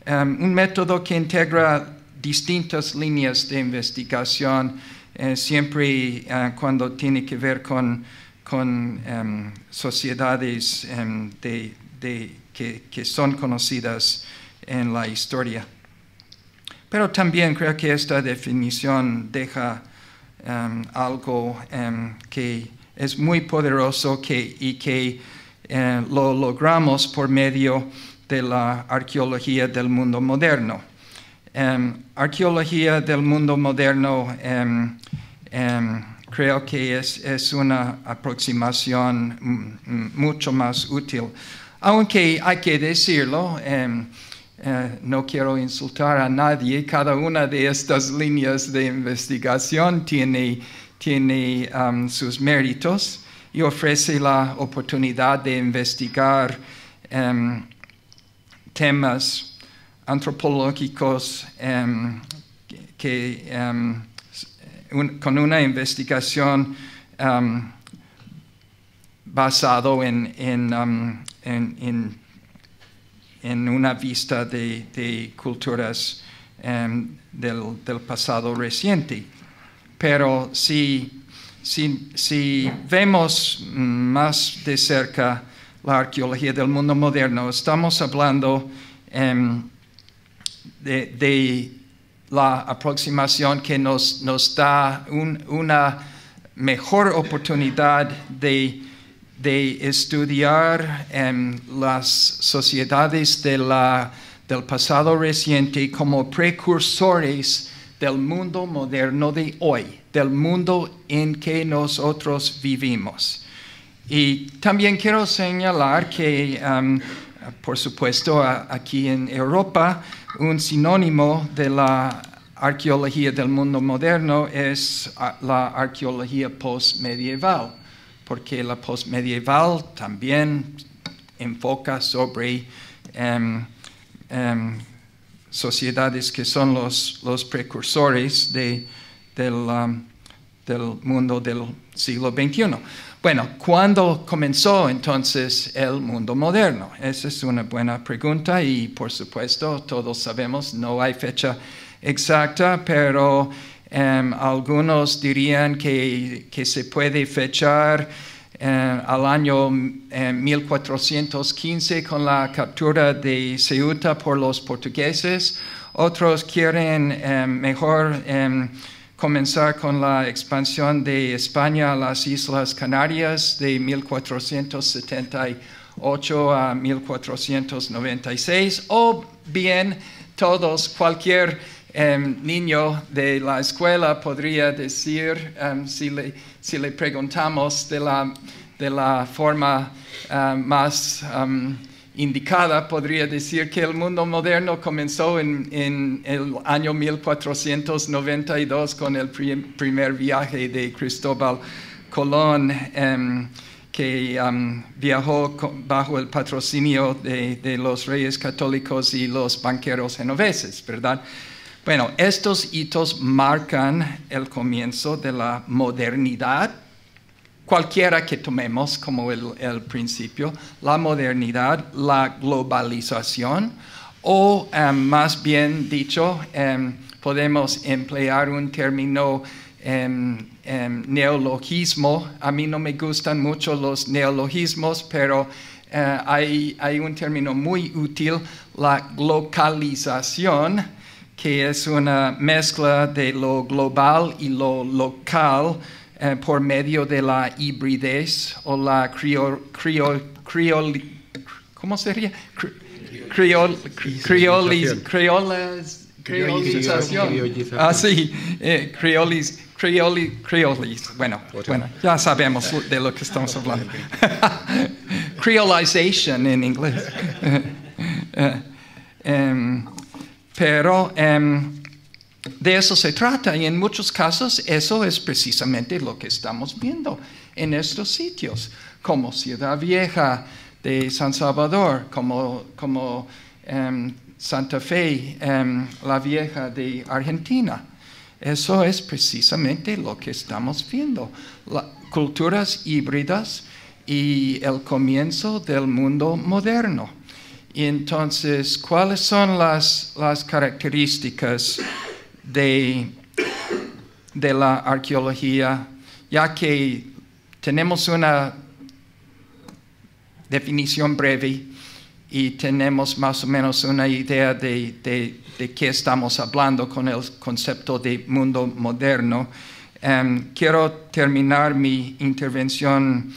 Em, un método que integra distintas líneas de investigación, eh, siempre eh, cuando tiene que ver con, em, sociedades em, que, son conocidas en la historia. Pero también creo que esta definición deja algo que es muy poderoso y que eh, lo logramos por medio de la arqueología del mundo moderno. Em, arqueología del mundo moderno em, em, creo que es, una aproximación mucho más útil. Aunque hay que decirlo, eh, no quiero insultar a nadie, cada una de estas líneas de investigación tiene, tiene sus méritos y ofrece la oportunidad de investigar temas antropológicos em, em, con una investigación basada em, basado en, en, una vista de, culturas del, pasado reciente. Pero si, si, si vemos más de cerca la arqueología del mundo moderno, estamos hablando em, de, la aproximación que nos, da una mejor oportunidad de, estudiar em, las sociedades del pasado reciente como precursores del mundo moderno de hoy, del mundo en que nosotros vivimos. Y también quiero señalar que, um, por supuesto, aquí en Europa, un sinónimo de la arqueología del mundo moderno es la arqueología postmedieval, porque la postmedieval también enfoca sobre em, em, sociedades que son los, precursores del, um, del mundo del siglo XXI. Bueno, ¿cuándo comenzó entonces el mundo moderno? Esa es una buena pregunta y por supuesto todos sabemos, no hay fecha exacta, pero em, algunos dirían que, se puede fechar eh, al año 1415 em, con la captura de Ceuta por los portugueses. Otros quieren em, mejor comenzar con la expansión de España a las Islas Canarias de 1478 a 1496, o bien todos, cualquier em, niño de la escuela podría decir, em, si, le, preguntamos de la, forma eh, más... Em, indicada, podría decir que el mundo moderno comenzó en, el año 1492 con el primer viaje de Cristóbal Colón, em, que em, viajó bajo el patrocinio de, de los reyes católicos y los banqueros genoveses, ¿verdad? Bueno, estos hitos marcan el comienzo de la modernidad cualquiera que tomemos como el, principio, la modernidad, la globalización, o em, más bien dicho, em, podemos emplear un término em, neologismo. A mí no me gustan mucho los neologismos, pero eh, hay, hay, un término muy útil, la localización, que es una mezcla de lo global y lo local eh, por medio de la hibridez o la criol, criol, criol ¿cómo sería? Criol, crioliz, criolas, criolización. Ah, sí, eh, crioliz, crioli, crioliz. Bueno, bueno, ya sabemos de lo que estamos hablando. Creolization en inglés. Eh, eh, em, pero... Em, de eso se trata y en muchos casos eso es precisamente lo que estamos viendo en estos sitios, como Ciudad Vieja de San Salvador, como, como em, Santa Fe, em, la Vieja de Argentina. Eso es precisamente lo que estamos viendo, culturas híbridas y el comienzo del mundo moderno. entonces, ¿cuáles son las características? de, la arqueología, ya que tenemos una definición breve y tenemos más o menos una idea de, qué estamos hablando con el concepto de mundo moderno. Em, quiero terminar mi intervención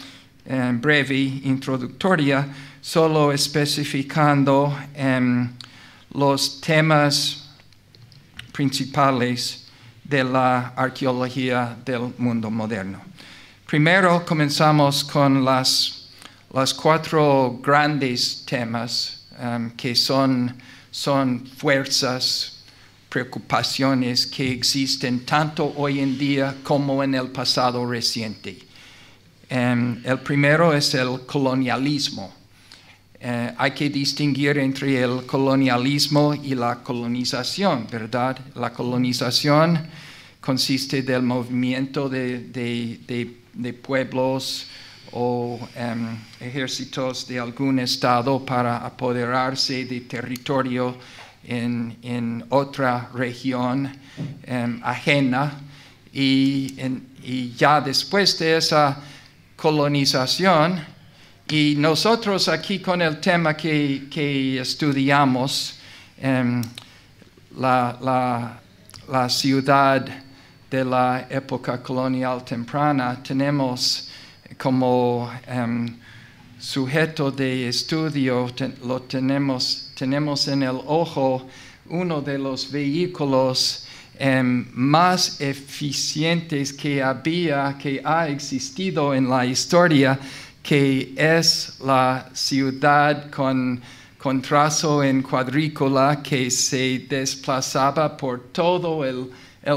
em, breve, e introductoria, solo especificando em, los temas principales de la arqueología del mundo moderno. Primero comenzamos con las, cuatro grandes temas um, que son, fuerzas, preocupaciones que existen tanto hoy en día como en el pasado reciente. Um, el primero es el colonialismo eh, hay que distinguir entre el colonialismo y la colonización, ¿verdad? La colonización consiste del movimiento de, pueblos o em, ejércitos de algún estado para apoderarse de territorio en, otra región em, ajena y ya después de esa colonización, y nosotros aquí con el tema que, estudiamos, em, la, ciudad de la época colonial temprana, tenemos como em, sujeto de estudio, tenemos, en el ojo uno de los vehículos em, más eficientes que había, que ha existido en la historia que es la ciudad con, trazo en cuadrícula que se desplazaba por todo el,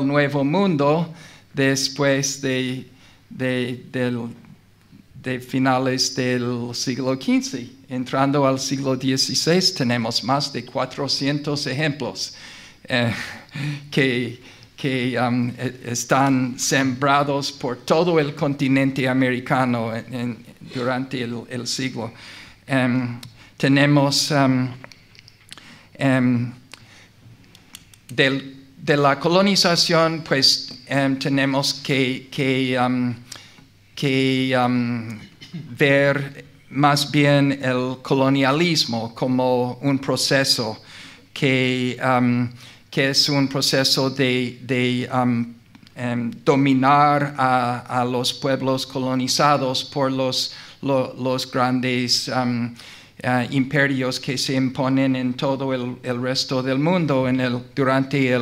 nuevo mundo después de, finales del siglo XV. Entrando al siglo XVI tenemos más de 400 ejemplos eh, que, um, e, están sembrados por todo el continente americano durante el, siglo. Em, tenemos em, em, del, de la colonización, pues tenemos que, ver más bien el colonialismo como un proceso que, es un proceso de Em, dominar a, los pueblos colonizados por los, grandes em, eh, imperios que se imponen en todo el, resto del mundo durante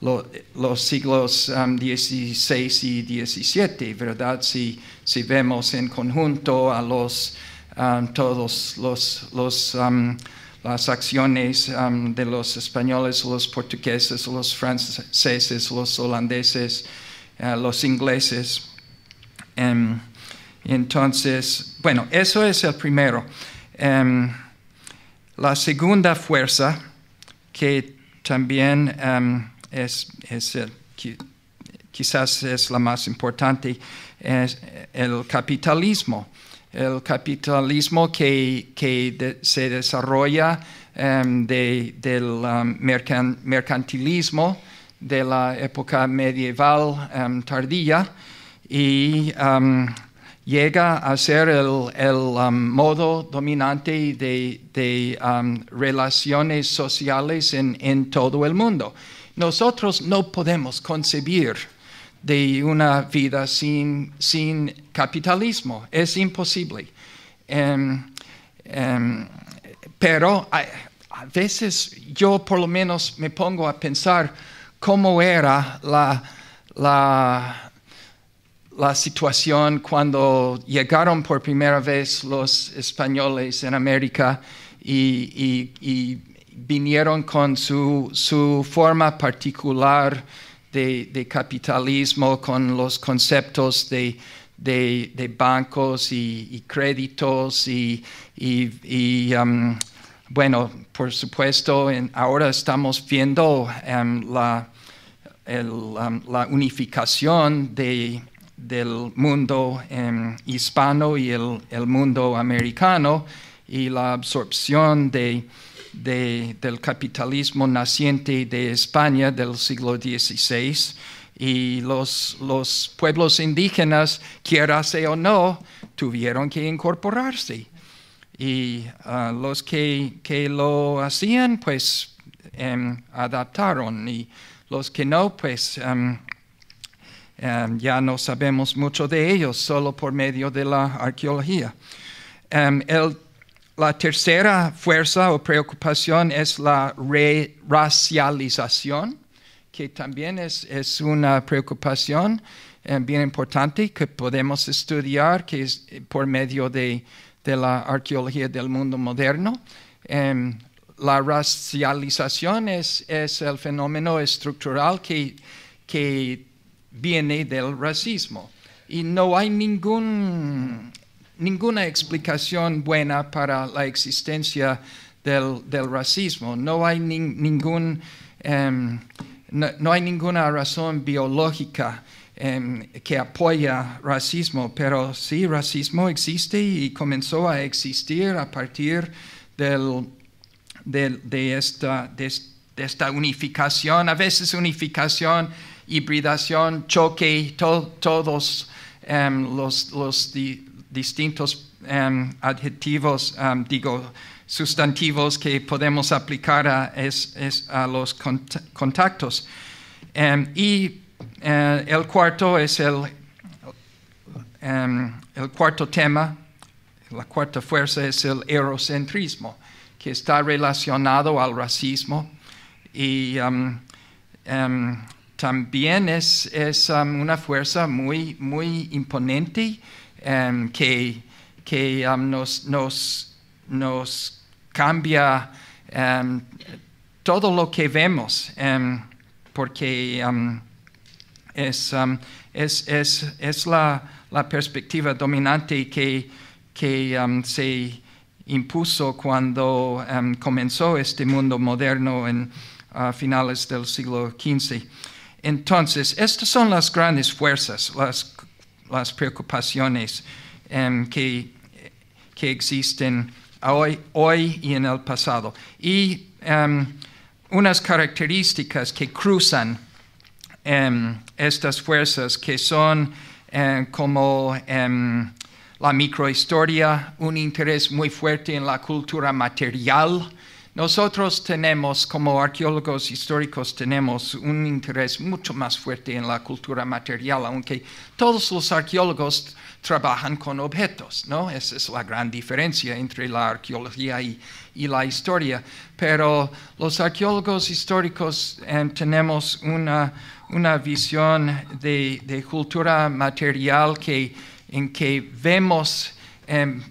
los siglos XVI em, y XVII, ¿verdad? Si, vemos en conjunto a los, todos los las acciones um, de los españoles, los portugueses, los franceses, los holandeses, eh, los ingleses. Em, entonces, bueno, eso es el primero. Em, la segunda fuerza, que también em, es, quizás es la más importante, es el capitalismo el capitalismo que, se desarrolla em, del um, mercantilismo de la época medieval em, tardía y em, llega a ser el, um, modo dominante de, um, relaciones sociales en todo el mundo. Nosotros no podemos concebir de una vida sin, capitalismo. Es imposible. Em, em, pero a, veces yo por lo menos me pongo a pensar cómo era la, la, situación cuando llegaron por primera vez los españoles en América y, vinieron con su, su forma particular de, capitalismo, con los conceptos de, bancos y, créditos y, um, bueno, por supuesto, ahora estamos viendo um, um, la, unificación del mundo hispano y el mundo americano y la absorción de del capitalismo naciente de España del siglo XVI y los, los pueblos indígenas, quierase o no, tuvieron que incorporarse. Y ah, los que, lo hacían, pues em, adaptaron y los que no, pues em, em, ya no sabemos mucho de ellos, solo por medio de la arqueología. el la tercera fuerza o preocupación es la racialización, que también es, es una preocupación eh, bien importante que podemos estudiar que es eh, por medio de, la arqueología del mundo moderno. Em, la racialización es, es, el fenómeno estructural que, que viene del racismo. Y no hay ningún ninguna explicación buena para la existencia del, del racismo. No hay, ningún, em, no, hay ninguna razón biológica em, que apoya racismo, pero sí, racismo existe y comenzó a existir a partir del, de, esta, de, esta unificación, a veces unificación, hibridación, choque, todos em, los, distintos em, adjetivos, em, digo, sustantivos que podemos aplicar a, los contactos. Em, y eh, el cuarto es el, el cuarto tema, la cuarta fuerza es el eurocentrismo, que está relacionado al racismo y también es, una fuerza muy, muy imponente Em, que, um, nos, cambia em, todo lo que vemos, em, porque um, es, um, la, perspectiva dominante que, se impuso cuando comenzó este mundo moderno en a finales del siglo XV. Entonces, estas son las grandes fuerzas, las las preocupaciones em, que, existen hoy, hoy, y en el pasado. Y em, unas características que cruzan em, estas fuerzas que son eh, como la microhistoria, un interés muy fuerte en la cultura material, nosotros tenemos, como arqueólogos históricos, tenemos un interés mucho más fuerte en la cultura material, aunque todos los arqueólogos trabajan con objetos, ¿no? Esa es la gran diferencia entre la arqueología y, la historia. Pero los arqueólogos históricos eh, tenemos una, visión de, cultura material que, en que vemos... Em,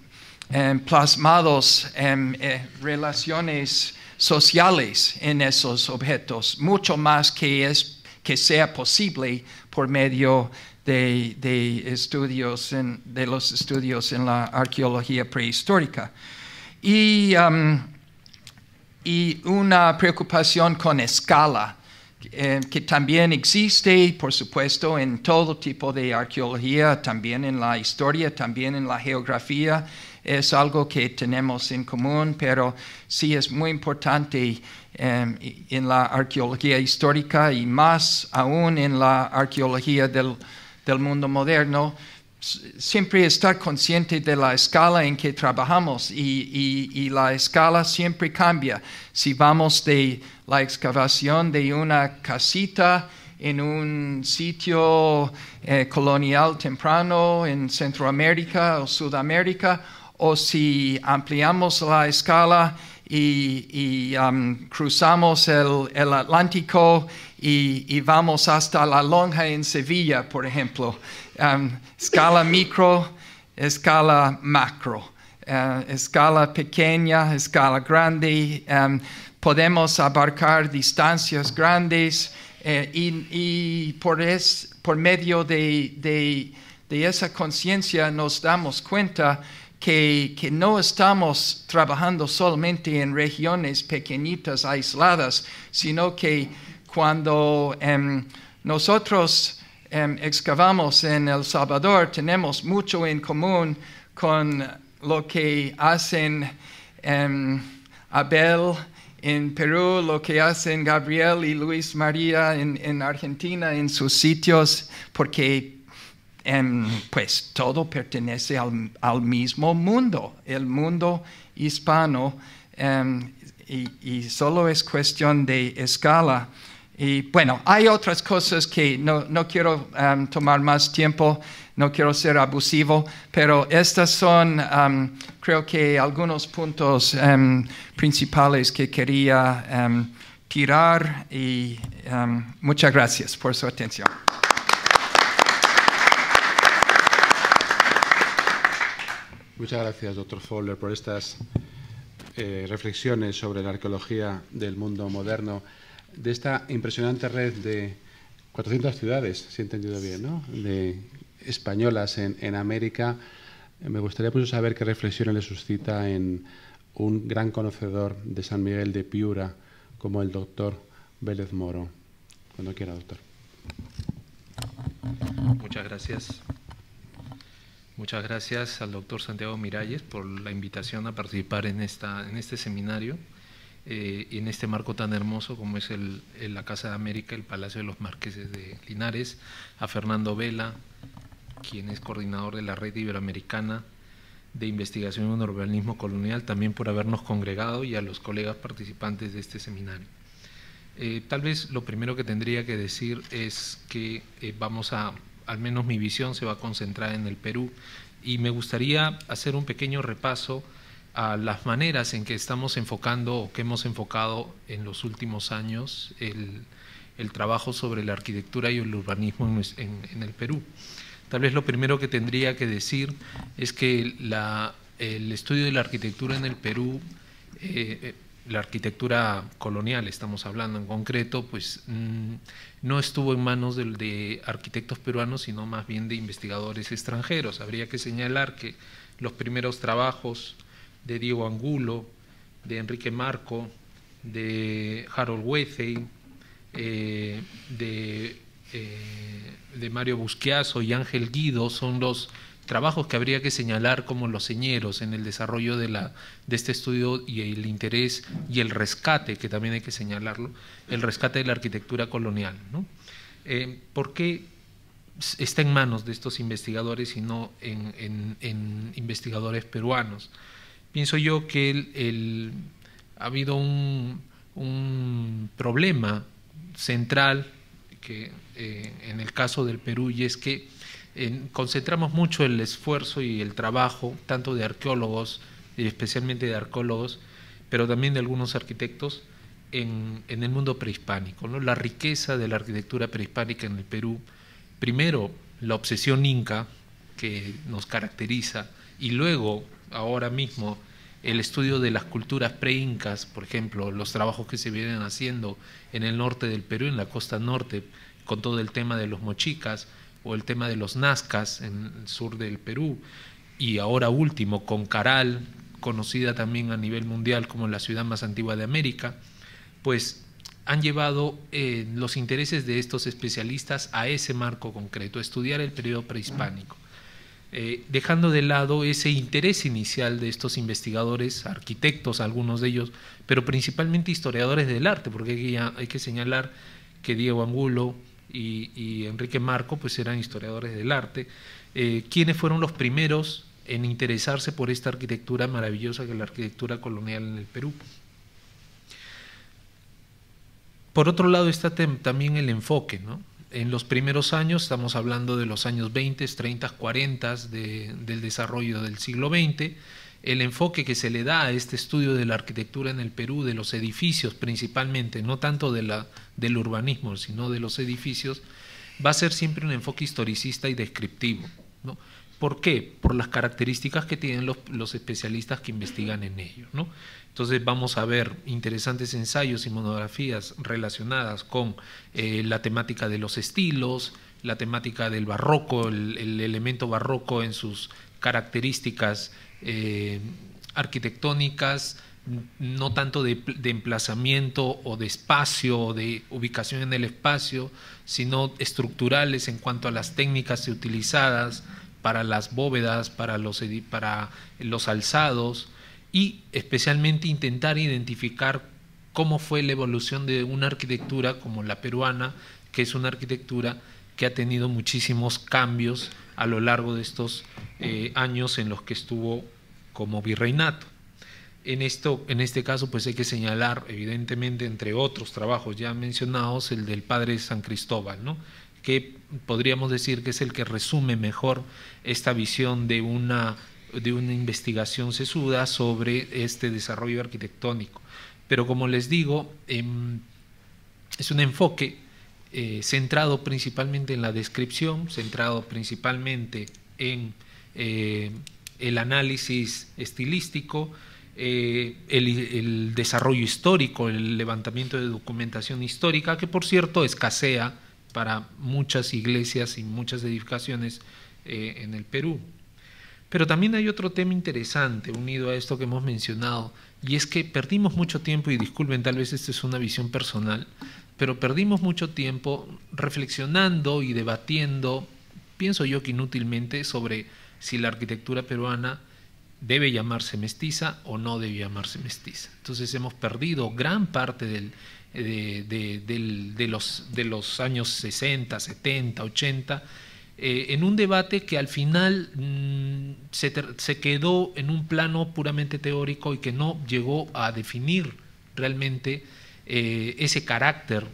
Em, plasmados en em, eh, relaciones sociales en esos objetos, mucho más que, que sea posible por medio de, estudios de los estudios en la arqueología prehistórica. Y, em, una preocupación con escala, que también existe, por supuesto, en todo tipo de arqueología, también en la historia, también en la geografía, es algo que tenemos en común, pero sí es muy importante em, en la arqueología histórica y más aún en la arqueología del, mundo moderno, siempre estar consciente de la escala en que trabajamos y, la escala siempre cambia. Si vamos de la excavación de una casita en un sitio eh, colonial temprano en Centroamérica o Sudamérica, o si ampliamos la escala y, um, cruzamos el, Atlántico y, vamos hasta la lonja en Sevilla, por ejemplo. Um, escala micro, escala macro, uh, escala pequeña, escala grande. Um, podemos abarcar distancias grandes eh, y, por, medio de esa conciencia nos damos cuenta que, no estamos trabajando solamente en regiones pequeñitas, aisladas, sino que cuando em, nosotros em, excavamos en El Salvador, tenemos mucho en común con lo que hacen em, Abel en Perú, lo que hacen Gabriel y Luis María en Argentina, en sus sitios, porque pues todo pertenece al, mismo mundo, el mundo hispano, em, y, solo es cuestión de escala. Y bueno, hay otras cosas que no, quiero em, tomar más tiempo, no quiero ser abusivo, pero estas son, em, creo que, algunos puntos principales que quería tirar y muchas gracias por su atención. Muchas gracias, doctor Fowler, por estas eh, reflexiones sobre la arqueología del mundo moderno, de esta impresionante red de 400 ciudades, si he entendido bien, ¿no? de españolas en, América. Me gustaría mucho pues, saber qué reflexiones le suscita en un gran conocedor de San Miguel de Piura, como el doctor Vélez Moro. Cuando quiera, doctor. Muchas gracias. Muchas gracias al doctor Santiago Miralles por la invitación a participar en, esta, en este seminario y eh, en este marco tan hermoso como es el, la Casa de América, el Palacio de los Marqueses de Linares, a Fernando Vela, quien es coordinador de la Red Iberoamericana de Investigación en Urbanismo Colonial, también por habernos congregado y a los colegas participantes de este seminario. Eh, tal vez lo primero que tendría que decir es que eh, vamos a al menos mi visión se va a concentrar en el Perú y me gustaría hacer un pequeño repaso a las maneras en que estamos enfocando o que hemos enfocado en los últimos años el, trabajo sobre la arquitectura y el urbanismo en, el Perú. Tal vez lo primero que tendría que decir es que la, el estudio de la arquitectura en el Perú eh, eh, la arquitectura colonial, estamos hablando en concreto, pues mm, no estuvo en manos de, de, arquitectos peruanos, sino más bien de investigadores extranjeros. Habría que señalar que los primeros trabajos de Diego Angulo, de Enrique Marco, de Harold Wethey, eh, de, eh, de Mario Busquiazo y Ángel Guido son los trabajos que habría que señalar como los señeros en el desarrollo de, la, de este estudio y el interés y el rescate, que también hay que señalarlo, el rescate de la arquitectura colonial. Eh, ¿Por qué está en manos de estos investigadores y no en, investigadores peruanos? Pienso yo que ha habido un, problema central que, eh, en el caso del Perú y es que concentramos mucho el esfuerzo y el trabajo, tanto de arqueólogos, y especialmente de arqueólogos, pero también de algunos arquitectos, en, el mundo prehispánico. ¿no? La riqueza de la arquitectura prehispánica en el Perú, primero la obsesión inca que nos caracteriza, y luego, ahora mismo, el estudio de las culturas preincas, por ejemplo, los trabajos que se vienen haciendo en el norte del Perú, en la costa norte, con todo el tema de los mochicas, o el tema de los nazcas en el sur del Perú, y ahora último con Caral, conocida también a nivel mundial como la ciudad más antigua de América, pues han llevado eh, los intereses de estos especialistas a ese marco concreto, estudiar el periodo prehispánico, eh, dejando de lado ese interés inicial de estos investigadores, arquitectos algunos de ellos, pero principalmente historiadores del arte, porque hay que señalar que Diego Angulo, y, Enrique Marco pues eran historiadores del arte, eh, quienes fueron los primeros en interesarse por esta arquitectura maravillosa que es la arquitectura colonial en el Perú. Por otro lado está también el enfoque, ¿no? en los primeros años, estamos hablando de los años 20, 30, 40 de, del desarrollo del siglo XX, el enfoque que se le da a este estudio de la arquitectura en el Perú, de los edificios principalmente, no tanto de la, del urbanismo, sino de los edificios, va a ser siempre un enfoque historicista y descriptivo. ¿no? ¿Por qué? Por las características que tienen los, especialistas que investigan en ello. ¿no? Entonces vamos a ver interesantes ensayos y monografías relacionadas con eh, la temática de los estilos, la temática del barroco, el, el elemento barroco en sus características eh, arquitectónicas, no tanto de, emplazamiento o de espacio o de ubicación en el espacio, sino estructurales en cuanto a las técnicas utilizadas para las bóvedas, para los, para los alzados y especialmente intentar identificar cómo fue la evolución de una arquitectura como la peruana, que es una arquitectura que ha tenido muchísimos cambios a lo largo de estos eh, años en los que estuvo como virreinato. En, esto, en este caso, pues hay que señalar, evidentemente, entre otros trabajos ya mencionados, el del padre San Cristóbal, ¿no? que podríamos decir que es el que resume mejor esta visión de una, de una investigación sesuda sobre este desarrollo arquitectónico. Pero como les digo, em, es un enfoque eh, centrado principalmente en la descripción, centrado principalmente en eh, el análisis estilístico, eh, el, desarrollo histórico, el levantamiento de documentación histórica, que por cierto escasea para muchas iglesias y muchas edificaciones eh, en el Perú. Pero también hay otro tema interesante unido a esto que hemos mencionado, y es que perdimos mucho tiempo, y disculpen, tal vez esta es una visión personal, pero perdimos mucho tiempo reflexionando y debatiendo, pienso yo que inútilmente, sobre si la arquitectura peruana debe llamarse mestiza o no debe llamarse mestiza. Entonces hemos perdido gran parte de, los, años 60, 70, 80, en un debate que al final mm, se, quedó en un plano puramente teórico y que no llegó a definir realmente eh, ese carácter,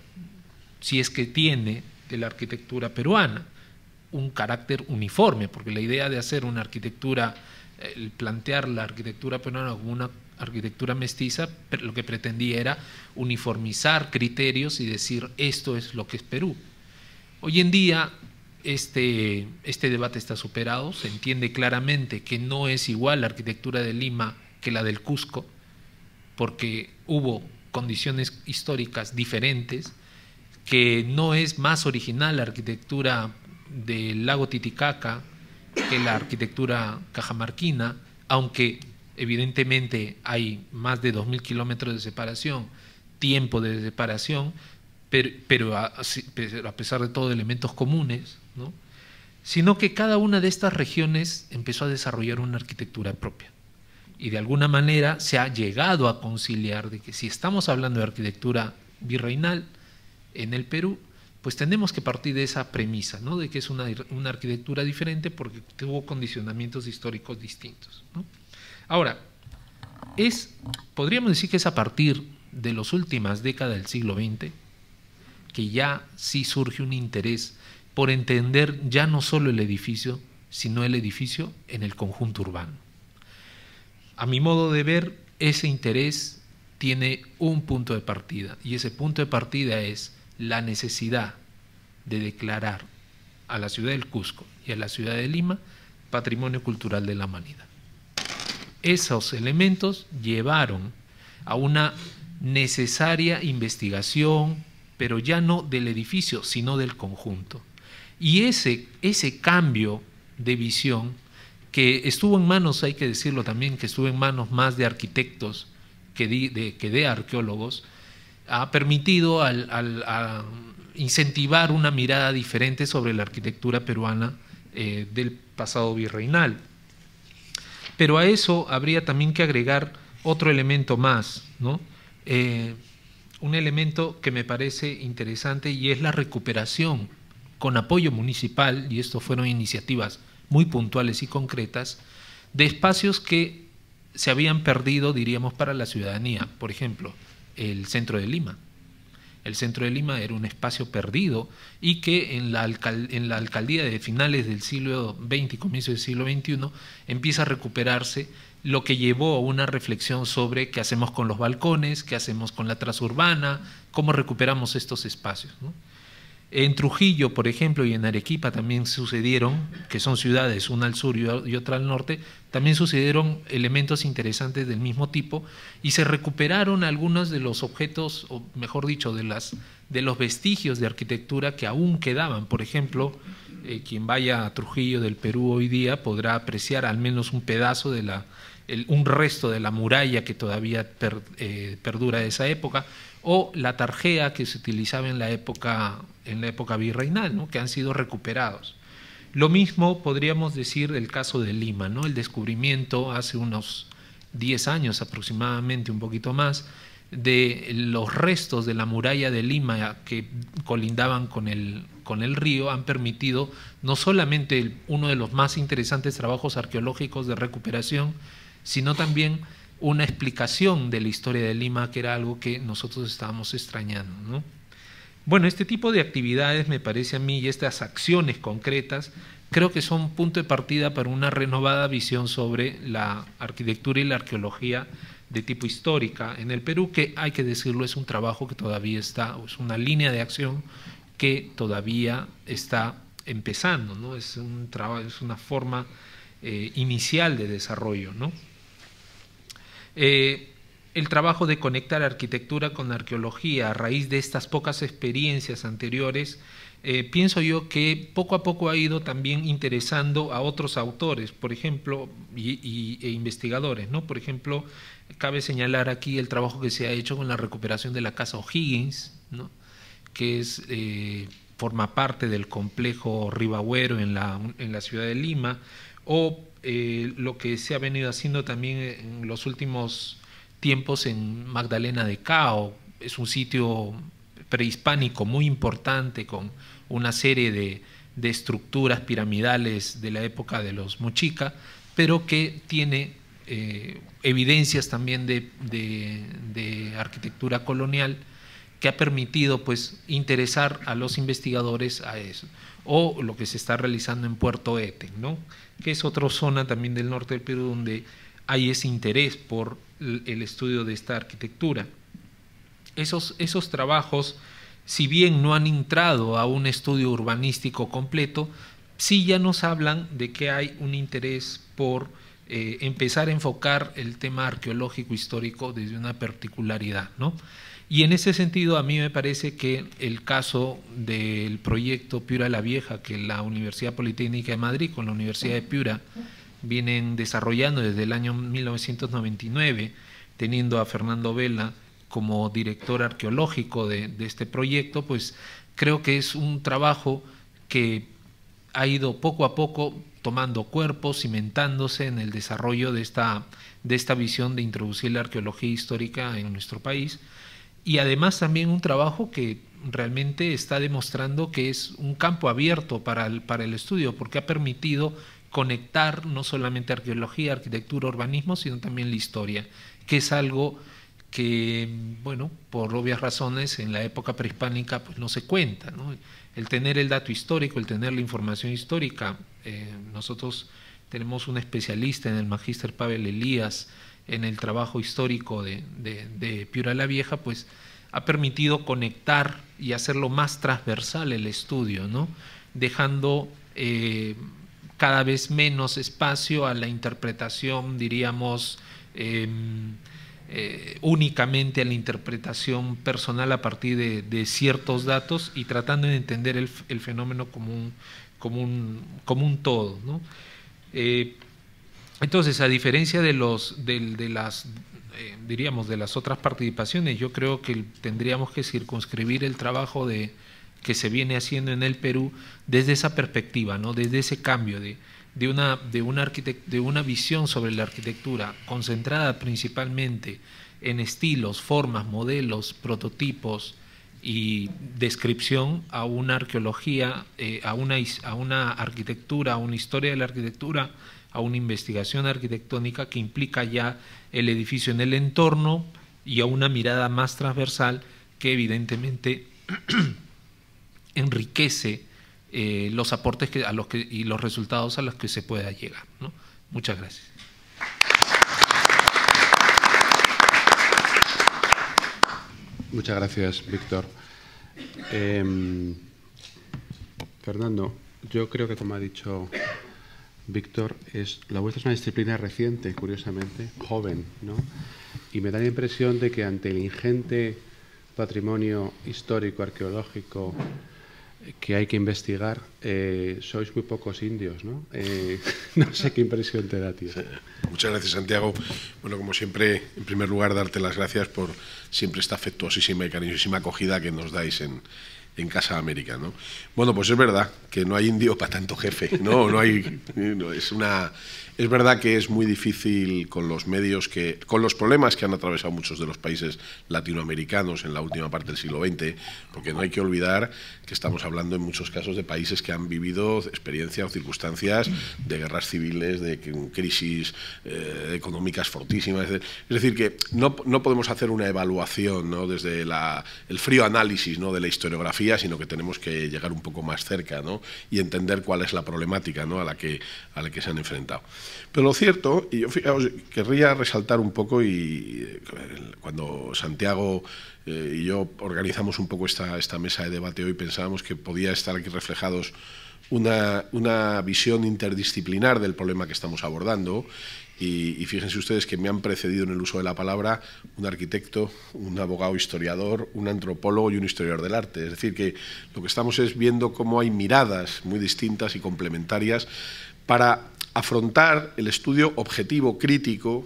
si es que tiene, de la arquitectura peruana un carácter uniforme, porque la idea de hacer una arquitectura, el plantear la arquitectura peruana como una arquitectura mestiza, lo que pretendía era uniformizar criterios y decir esto es lo que es Perú. Hoy en día este, este debate está superado, se entiende claramente que no es igual la arquitectura de Lima que la del Cusco, porque hubo condiciones históricas diferentes, que no es más original la arquitectura del lago Titicaca que la arquitectura cajamarquina, aunque evidentemente hay más de 2.000 kilómetros de separación, tiempo de separación, pero, a, pesar de todo elementos comunes, sino que cada una de estas regiones empezó a desarrollar una arquitectura propia. Y de alguna manera se ha llegado a conciliar de que si estamos hablando de arquitectura virreinal en el Perú, pues tenemos que partir de esa premisa, ¿no? de que es una, arquitectura diferente porque tuvo condicionamientos históricos distintos. Ahora, es, podríamos decir que es a partir de las últimas décadas del siglo XX que ya sí surge un interés por entender ya no solo el edificio, sino el edificio en el conjunto urbano. A mi modo de ver, ese interés tiene un punto de partida y ese punto de partida es la necesidad de declarar a la ciudad del Cusco y a la ciudad de Lima patrimonio cultural de la humanidad. Esos elementos llevaron a una necesaria investigación, pero ya no del edificio, sino del conjunto. Y ese, ese cambio de visión, que estuvo en manos, hay que decirlo también, que estuvo en manos más de arquitectos que que de arqueólogos, ha permitido al, incentivar una mirada diferente sobre la arquitectura peruana eh, del pasado virreinal. Pero a eso habría también que agregar otro elemento más, ¿no? Eh, un elemento que me parece interesante y es la recuperación con apoyo municipal, y esto fueron iniciativas muy puntuales y concretas, de espacios que se habían perdido, diríamos, para la ciudadanía. Por ejemplo, el centro de Lima. El centro de Lima era un espacio perdido y que en la, alcaldía de finales del siglo XX y comienzos del siglo XXI empieza a recuperarse lo que llevó a una reflexión sobre qué hacemos con los balcones, qué hacemos con la urbana, cómo recuperamos estos espacios. En Trujillo, por ejemplo, y en Arequipa también sucedieron, que son ciudades, una al sur y otra al norte, también sucedieron elementos interesantes del mismo tipo y se recuperaron algunos de los objetos, o mejor dicho, de, las, de los vestigios de arquitectura que aún quedaban. Por ejemplo, eh, quien vaya a Trujillo del Perú hoy día podrá apreciar al menos un pedazo de la, un resto de la muralla que todavía eh, perdura de esa época o la tarjea que se utilizaba en la época, en la época virreinal, ¿no? que han sido recuperados. Lo mismo podríamos decir del caso de Lima, ¿no? el descubrimiento hace unos 10 años aproximadamente, un poquito más, de los restos de la muralla de Lima que colindaban con el, con el río han permitido no solamente uno de los más interesantes trabajos arqueológicos de recuperación, sino también una explicación de la historia de Lima, que era algo que nosotros estábamos extrañando. Bueno, este tipo de actividades, me parece a mí, y estas acciones concretas, creo que son punto de partida para una renovada visión sobre la arquitectura y la arqueología de tipo histórica en el Perú, que hay que decirlo, es un trabajo que todavía está, es una línea de acción que todavía está empezando, ¿no? Es, un trabajo, es una forma eh, inicial de desarrollo, ¿no? Eh, el trabajo de conectar arquitectura con arqueología a raíz de estas pocas experiencias anteriores, eh, pienso yo que poco a poco ha ido también interesando a otros autores, por ejemplo, y, e investigadores, ¿no? Por ejemplo, cabe señalar aquí el trabajo que se ha hecho con la recuperación de la casa O'Higgins, que es, eh, forma parte del complejo Ribagüero en la, en la ciudad de Lima, o eh, lo que se ha venido haciendo también en los últimos tiempos en Magdalena de Cao. Es un sitio prehispánico muy importante con una serie de, estructuras piramidales de la época de los Muchica, pero que tiene eh, evidencias también de, de, arquitectura colonial que ha permitido pues interesar a los investigadores a eso o lo que se está realizando en Puerto Eten, ¿no? que es otra zona también del norte del Perú donde hay ese interés por el estudio de esta arquitectura. Esos, esos trabajos, si bien no han entrado a un estudio urbanístico completo, sí ya nos hablan de que hay un interés por eh, empezar a enfocar el tema arqueológico histórico desde una particularidad. ¿no? Y en ese sentido, a mí me parece que el caso del proyecto Piura la Vieja, que la Universidad Politécnica de Madrid con la Universidad de Piura vienen desarrollando desde el año 1999, teniendo a Fernando Vela como director arqueológico de, de este proyecto, pues creo que es un trabajo que ha ido poco a poco tomando cuerpo, cimentándose en el desarrollo de esta, de esta visión de introducir la arqueología histórica en nuestro país y además también un trabajo que realmente está demostrando que es un campo abierto para el, estudio, porque ha permitido conectar no solamente arqueología, arquitectura, urbanismo, sino también la historia, que es algo que, bueno, por obvias razones en la época prehispánica pues no se cuenta, ¿no? El tener el dato histórico, el tener la información histórica, eh, nosotros tenemos un especialista en el Magister Pavel Elías, en el trabajo histórico de, Piura la Vieja, pues ha permitido conectar y hacerlo más transversal el estudio, ¿no? dejando eh, cada vez menos espacio a la interpretación, diríamos, em, eh, únicamente a la interpretación personal a partir de, ciertos datos y tratando de entender el, fenómeno como un, como un todo. ¿no? Eh, entonces, a diferencia de, los, de, de las eh, diríamos, de las otras participaciones, yo creo que tendríamos que circunscribir el trabajo de, que se viene haciendo en el Perú desde esa perspectiva, ¿no? desde ese cambio de, de una, de, una de una visión sobre la arquitectura concentrada principalmente en estilos, formas, modelos, prototipos y descripción a una arqueología, eh, a, una, a una arquitectura, a una historia de la arquitectura a una investigación arquitectónica que implica ya el edificio en el entorno y a una mirada más transversal que evidentemente enriquece eh, los aportes a los que, y los resultados a los que se pueda llegar. Muchas gracias. Muchas gracias, Víctor. Em, Fernando, yo creo que como ha dicho Víctor, la vuestra es una disciplina reciente, curiosamente, joven, ¿no? Y me da la impresión de que ante el ingente patrimonio histórico, arqueológico eh, que hay que investigar, eh, sois muy pocos indios, ¿no? Eh, no sé qué impresión te da, tío. Muchas gracias, Santiago. Bueno, como siempre, en primer lugar, darte las gracias por siempre esta afectuosísima y cariñosísima acogida que nos dais en, en Casa América, ¿no? Bueno, pues es verdad que no hay indio para tanto jefe, ¿no? No hay, no, es una, es verdad que es muy difícil con los medios que, con los problemas que han atravesado muchos de los países latinoamericanos en la última parte del siglo XX, porque no hay que olvidar que estamos hablando en muchos casos de países que han vivido experiencias o circunstancias de guerras civiles, de crisis eh, económicas fortísimas. Es decir, que no, podemos hacer una evaluación desde el frío análisis ¿no? de la historiografía, sino que tenemos que llegar un poco más cerca y entender cuál es la problemática ¿no? a, la que, a la que se han enfrentado. Pero lo cierto, y yo querría resaltar un poco, y eh, cuando Santiago eh, y yo organizamos un poco esta, mesa de debate hoy, pensábamos que podía estar aquí reflejados una, visión interdisciplinar del problema que estamos abordando y, y, fíjense ustedes que me han precedido en el uso de la palabra un arquitecto, un abogado historiador, un antropólogo y un historiador del arte. Es decir, que lo que estamos es viendo cómo hay miradas muy distintas y complementarias para afrontar el estudio objetivo, crítico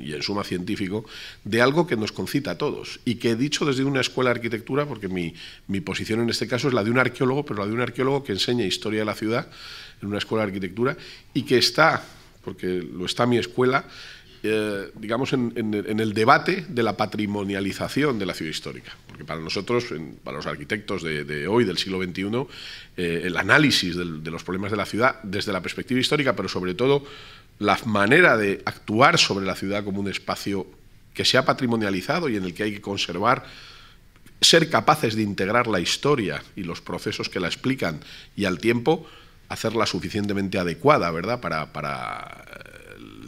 y en suma científico de algo que nos concita a todos y que he dicho desde una escuela de arquitectura, porque mi, mi posición en este caso es la de un arqueólogo, pero la de un arqueólogo que enseña historia de la ciudad en una escuela de arquitectura y que está, porque lo está mi escuela, eh, digamos, en, el debate de la patrimonialización de la ciudad histórica. Porque para nosotros, para los arquitectos de, hoy, del siglo XXI, eh, el análisis de los problemas de la ciudad desde la perspectiva histórica, pero sobre todo la manera de actuar sobre la ciudad como un espacio que se ha patrimonializado y en el que hay que conservar ser capaces de integrar la historia y los procesos que la explican y al tiempo hacerla suficientemente adecuada, ¿verdad?, para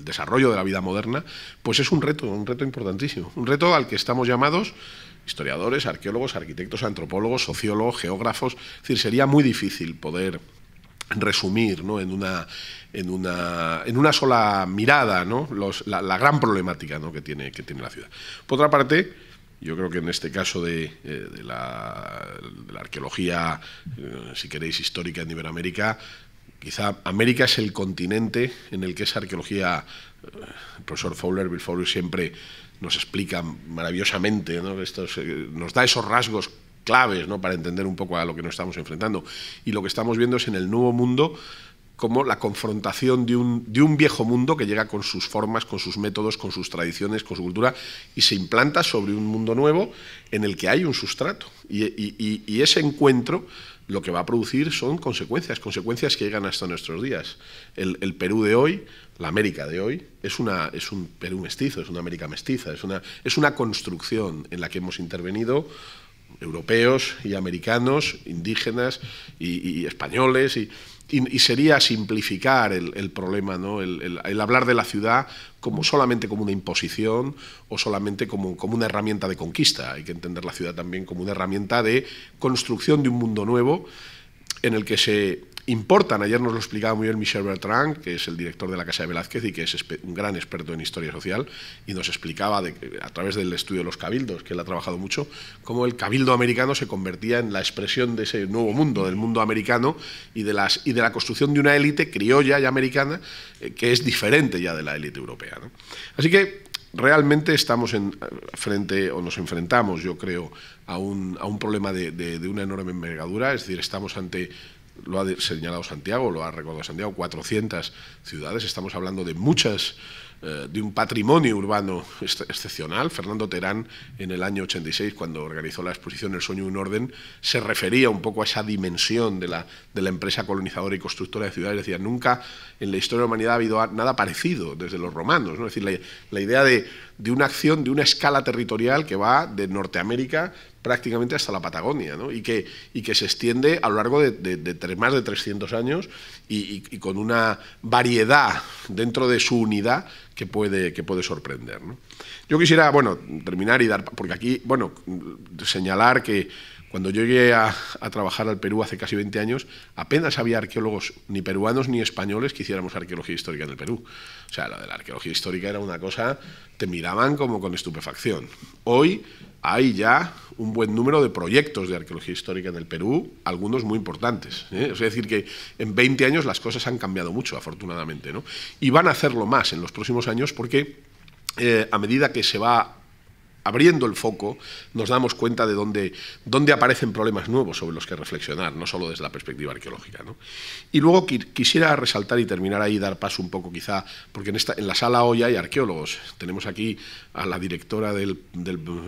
desarrollo de la vida moderna, pues es un reto, un reto importantísimo, un reto al que estamos llamados historiadores, arqueólogos, arquitectos, antropólogos, sociólogos, geógrafos, es decir, sería muy difícil poder resumir en, una, en, una, en una sola mirada la, gran problemática que, tiene, que tiene la ciudad. Por otra parte, yo creo que en este caso de, eh, la, de la, arqueología, eh, si queréis, histórica en Iberoamérica, quizá América es el continente en el que esa arqueología, eh, el profesor Fowler, Bill Fowler siempre nos explica maravillosamente, eh, nos da esos rasgos claves ¿no? para entender un poco a lo que nos estamos enfrentando. Y lo que estamos viendo es en el nuevo mundo como la confrontación de un, viejo mundo que llega con sus formas, con sus métodos, con sus tradiciones, con su cultura, y se implanta sobre un mundo nuevo en el que hay un sustrato. y ese encuentro lo que va a producir son consecuencias, consecuencias que llegan hasta nuestros días. El, Perú de hoy, la América de hoy, es, una, es un Perú mestizo, es una América mestiza, es una, es una construcción en la que hemos intervenido europeos y americanos, indígenas y, y españoles. Y, y, sería simplificar el, problema, ¿no? El, hablar de la ciudad como solamente como una imposición o solamente como, como una herramienta de conquista. Hay que entender la ciudad también como una herramienta de construcción de un mundo nuevo en el que se importan, ayer nos lo explicaba muy bien Michel Bertrand, que es el director de la Casa de Velázquez y que es un gran experto en historia social, y nos explicaba a través del estudio de los cabildos, que él ha trabajado mucho, cómo el cabildo americano se convertía en la expresión de ese nuevo mundo, del mundo americano, y de, las, y de la construcción de una élite criolla y americana eh, que es diferente ya de la élite europea. Así que realmente estamos en, frente, o nos enfrentamos, yo creo, a un, a un problema de, una enorme envergadura, es decir, estamos ante, lo ha señalado Santiago, lo ha recordado Santiago, 400 ciudades, estamos hablando de muchas eh, de un patrimonio urbano excepcional. Fernando Terán, en el año 86, cuando organizó la exposición El sueño y un orden, se refería un poco a esa dimensión de la, de la empresa colonizadora y constructora de ciudades. Decía, nunca en la historia de la humanidad ha habido nada parecido desde los romanos. ¿no? Es decir, la, idea de, de una acción, de una escala territorial que va de Norteamérica prácticamente hasta la Patagonia, ¿no? y, que, y que se extiende a lo largo de, más de 300 años y, con una variedad dentro de su unidad que puede, que puede sorprender. ¿no? Yo quisiera, bueno, terminar y dar, porque aquí, bueno, señalar que cuando yo llegué a, a, trabajar al Perú hace casi 20 años, apenas había arqueólogos, ni peruanos ni españoles, que hiciéramos arqueología histórica en el Perú. O sea, la de la arqueología histórica era una cosa, te miraban como con estupefacción. Hoy hay ya un buen número de proyectos de arqueología histórica en el Perú, algunos muy importantes. ¿eh? Es decir, que en 20 años las cosas han cambiado mucho, afortunadamente, ¿no? y van a hacerlo más en los próximos años porque eh, a medida que se va abriendo el foco, nos damos cuenta de dónde, dónde aparecen problemas nuevos sobre los que reflexionar, no solo desde la perspectiva arqueológica. ¿no? Y luego quisiera resaltar y terminar ahí, dar paso un poco quizá, porque en, esta, en la sala hoy hay arqueólogos. Tenemos aquí a la directora de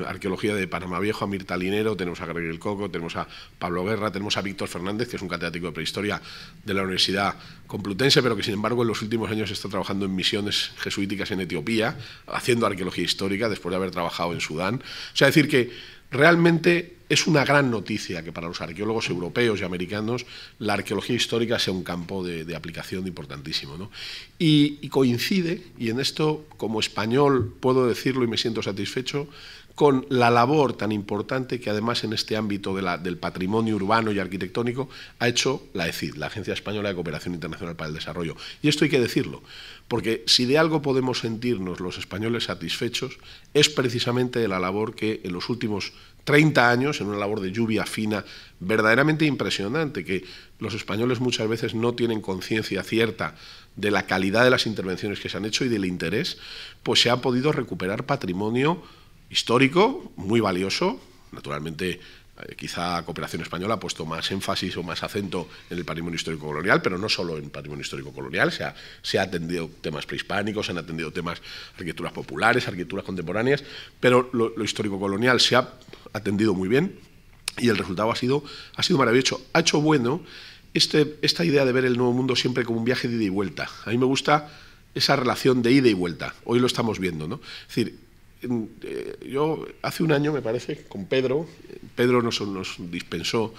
Arqueología de Panamá Viejo, a Mirta Linero, tenemos a Gregorio Coco, tenemos a Pablo Guerra, tenemos a Víctor Fernández, que es un catedrático de prehistoria de la Universidad Complutense, pero que sin embargo en los últimos años está trabajando en misiones jesuíticas en Etiopía, haciendo arqueología histórica, después de haber trabajado en su Sudán. O sea, decir que realmente es una gran noticia que para los arqueólogos europeos y americanos la arqueología histórica sea un campo de, aplicación importantísimo. y coincide, y en esto como español puedo decirlo y me siento satisfecho, con la labor tan importante que además en este ámbito del patrimonio urbano y arquitectónico ha hecho la ECID, la Agencia Española de Cooperación Internacional para el Desarrollo. Y esto hay que decirlo, porque si de algo podemos sentirnos los españoles satisfechos es precisamente de la labor que en los últimos 30 años, en una labor de lluvia fina verdaderamente impresionante, que los españoles muchas veces no tienen conciencia cierta de la calidad de las intervenciones que se han hecho y del interés, pues se ha podido recuperar patrimonio histórico, muy valioso. Naturalmente, eh, quizá Cooperación Española ha puesto más énfasis o más acento en el patrimonio histórico colonial, pero no solo en patrimonio histórico colonial, se ha, se ha atendido temas prehispánicos, se han atendido temas arquitecturas populares, arquitecturas contemporáneas, pero lo, histórico colonial se ha atendido muy bien y el resultado ha sido, ha sido maravilloso. Ha hecho bueno este, esta idea de ver el Nuevo Mundo siempre como un viaje de ida y vuelta. A mí me gusta esa relación de ida y vuelta. Hoy lo estamos viendo, ¿no? Es decir, eh, yo hace un año, me parece, con Pedro, Pedro nos, nos dispensó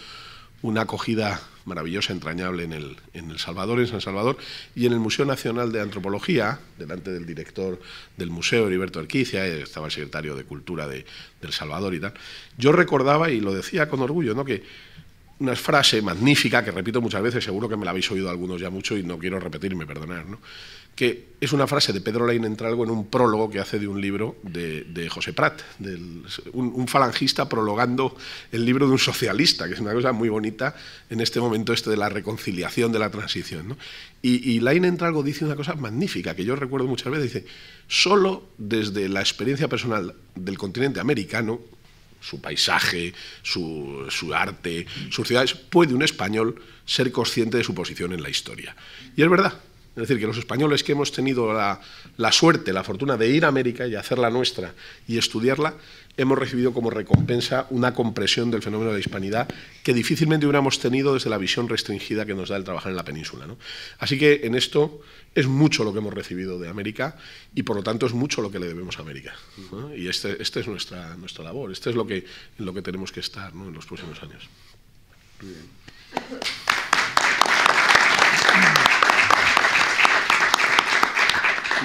una acogida maravillosa, entrañable en el, en Salvador, en San Salvador, y en el Museo Nacional de Antropología, delante del director del museo, Heriberto Arquicia, eh, estaba el secretario de Cultura de, del Salvador y tal. Yo recordaba, y lo decía con orgullo, ¿no? que una frase magnífica que repito muchas veces, seguro que me la habéis oído algunos ya mucho y no quiero repetirme, perdonar, ¿no? que es una frase de Pedro Lain Entralgo en un prólogo que hace de un libro de, José Prat, un, falangista prologando el libro de un socialista, que es una cosa muy bonita en este momento este de la reconciliación, de la transición. Y, y entra Entralgo dice una cosa magnífica, que yo recuerdo muchas veces, dice, solo desde la experiencia personal del continente americano, su paisaje, su, su, arte, sus ciudades, puede un español ser consciente de su posición en la historia. Y es verdad, es decir, que los españoles que hemos tenido la, suerte, la fortuna de ir a América y hacerla nuestra y estudiarla, hemos recibido como recompensa una compresión del fenómeno de la hispanidad que difícilmente hubiéramos tenido desde la visión restringida que nos da el trabajar en la península. Así que en esto es mucho lo que hemos recibido de América y por lo tanto es mucho lo que le debemos a América. Y esta este es nuestra, nuestra labor, este es lo que, lo que tenemos que estar en los próximos años.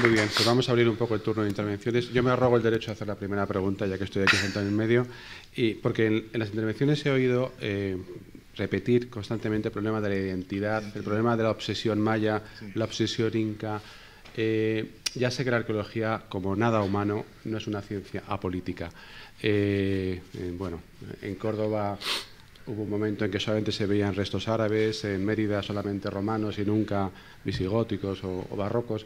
Muy bien, pues vamos a abrir un poco el turno de intervenciones. Yo me arrogo el derecho a hacer la primera pregunta, ya que estoy aquí sentado en el medio, y porque en, las intervenciones he oído eh, repetir constantemente el problema de la identidad, el problema de la obsesión maya, la obsesión inca. Eh, ya sé que la arqueología, como nada humano, no es una ciencia apolítica. Eh, bueno, en Córdoba Hubo un momento en que solamente se veían restos árabes, en Mérida solamente romanos y nunca visigóticos o barrocos.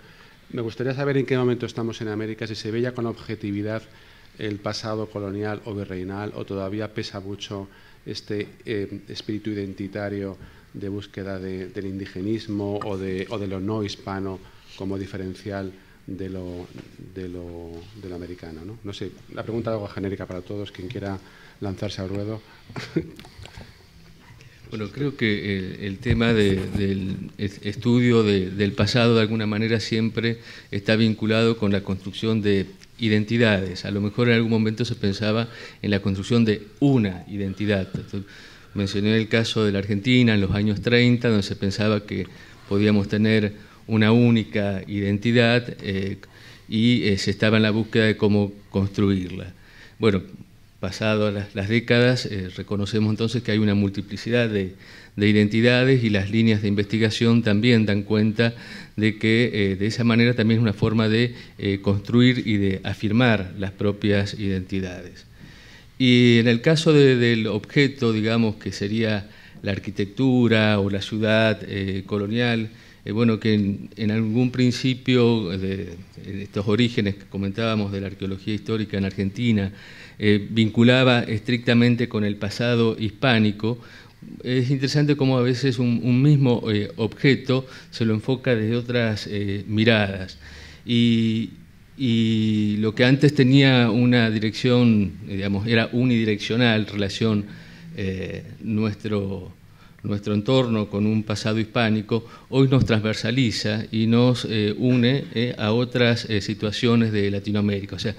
Me gustaría saber en qué momento estamos en América, si se ve ya con objetividad el pasado colonial o virreinal, o todavía pesa mucho este eh, espíritu identitario de búsqueda del indigenismo o de, o de, lo no hispano como diferencial de lo, de lo, de americano. ¿no? sé, la pregunta algo genérica para todos, quien quiera lanzarse al ruedo. Bueno, creo que el, tema del estudio del pasado de alguna manera siempre está vinculado con la construcción de identidades. A lo mejor en algún momento se pensaba en la construcción de una identidad. Mencioné el caso de la Argentina en los años 30, donde se pensaba que podíamos tener una única identidad eh, y eh, se estaba en la búsqueda de cómo construirla. Bueno, pasado las, décadas, eh, reconocemos entonces que hay una multiplicidad de, identidades y las líneas de investigación también dan cuenta de que eh, de esa manera también es una forma de eh, construir y de afirmar las propias identidades. Y en el caso del objeto, digamos, que sería la arquitectura o la ciudad colonial, bueno, que en, algún principio de, de estos orígenes que comentábamos de la arqueología histórica en Argentina, eh, vinculaba estrictamente con el pasado hispánico, es interesante cómo a veces un, mismo eh, objeto se lo enfoca desde otras eh, miradas. Y, lo que antes tenía una dirección, digamos, era unidireccional, relación nuestro, nuestro entorno con un pasado hispánico, hoy nos transversaliza y nos une a otras situaciones de Latinoamérica. O sea,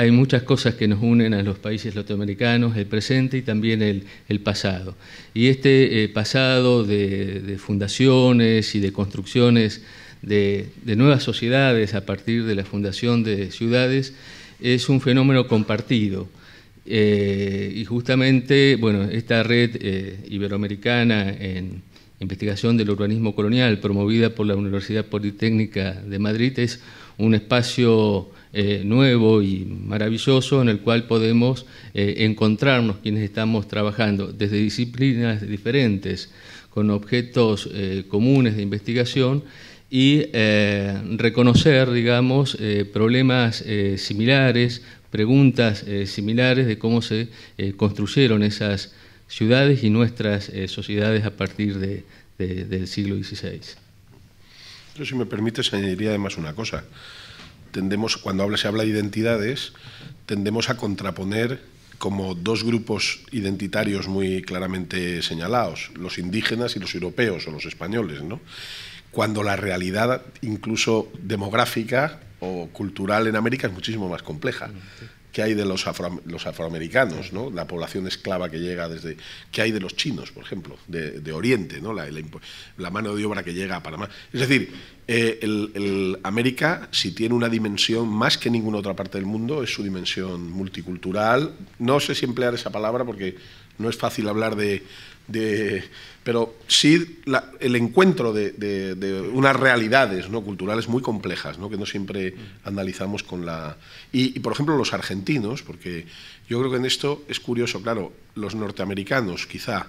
hay muchas cosas que nos unen a los países latinoamericanos, el presente y también el, pasado. Y este eh, pasado de, fundaciones y de construcciones de, nuevas sociedades a partir de la fundación de ciudades es un fenómeno compartido. Eh, y justamente, bueno, esta red eh, iberoamericana en, investigación del urbanismo colonial promovida por la Universidad Politécnica de Madrid es un espacio eh, nuevo y maravilloso en el cual podemos eh, encontrarnos quienes estamos trabajando desde disciplinas diferentes, con objetos eh, comunes de investigación y reconocer, digamos, problemas similares, preguntas similares de cómo se construyeron esas ciudades y nuestras eh, sociedades a partir del siglo XVI. pero si me permite, añadiría además una cosa. Tendemos, cuando se habla de identidades, tendemos a contraponer como dos grupos identitarios muy claramente señalados, los indígenas y los europeos o los españoles, cuando la realidad incluso demográfica o cultural en América es muchísimo más compleja. ¿Qué hay de los, afroamericanos, ¿no? la población esclava que llega desde... ¿Qué hay de los chinos, por ejemplo, de, Oriente, ¿no? La, mano de obra que llega a Panamá? Es decir, eh, el, América, si tiene una dimensión más que ninguna otra parte del mundo, es su dimensión multicultural. No sé si emplear esa palabra porque no es fácil hablar de pero sí el encuentro de, unas realidades ¿no? culturales muy complejas, ¿no? que no siempre analizamos con la... Y, por ejemplo, los argentinos, porque yo creo que en esto es curioso, claro, los norteamericanos quizá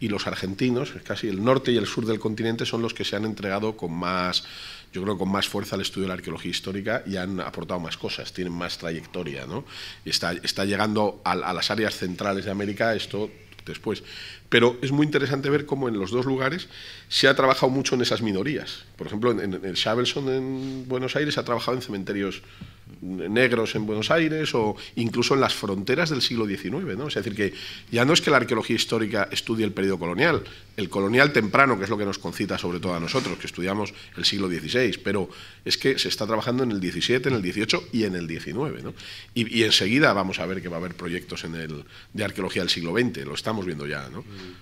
y los argentinos, es casi el norte y el sur del continente son los que se han entregado con más, yo creo, con más fuerza al estudio de la arqueología histórica y han aportado más cosas, tienen más trayectoria, ¿no? Está, está llegando a las áreas centrales de América esto después. Pero es muy interesante ver cómo en los dos lugares se ha trabajado mucho en esas minorías. Por ejemplo, en, el Shavelson en Buenos Aires se ha trabajado en cementerios negros en Buenos Aires o incluso en las fronteras del siglo XIX. ¿no? Es decir, que ya no es que la arqueología histórica estudie el periodo colonial, el colonial temprano, que es lo que nos concita sobre todo a nosotros, que estudiamos el siglo XVI, pero es que se está trabajando en el XVII, en el XVIII y en el XIX. ¿no? Y, enseguida vamos a ver que va a haber proyectos en el, de arqueología del siglo XX, lo estamos viendo ya. ¿no? Mm.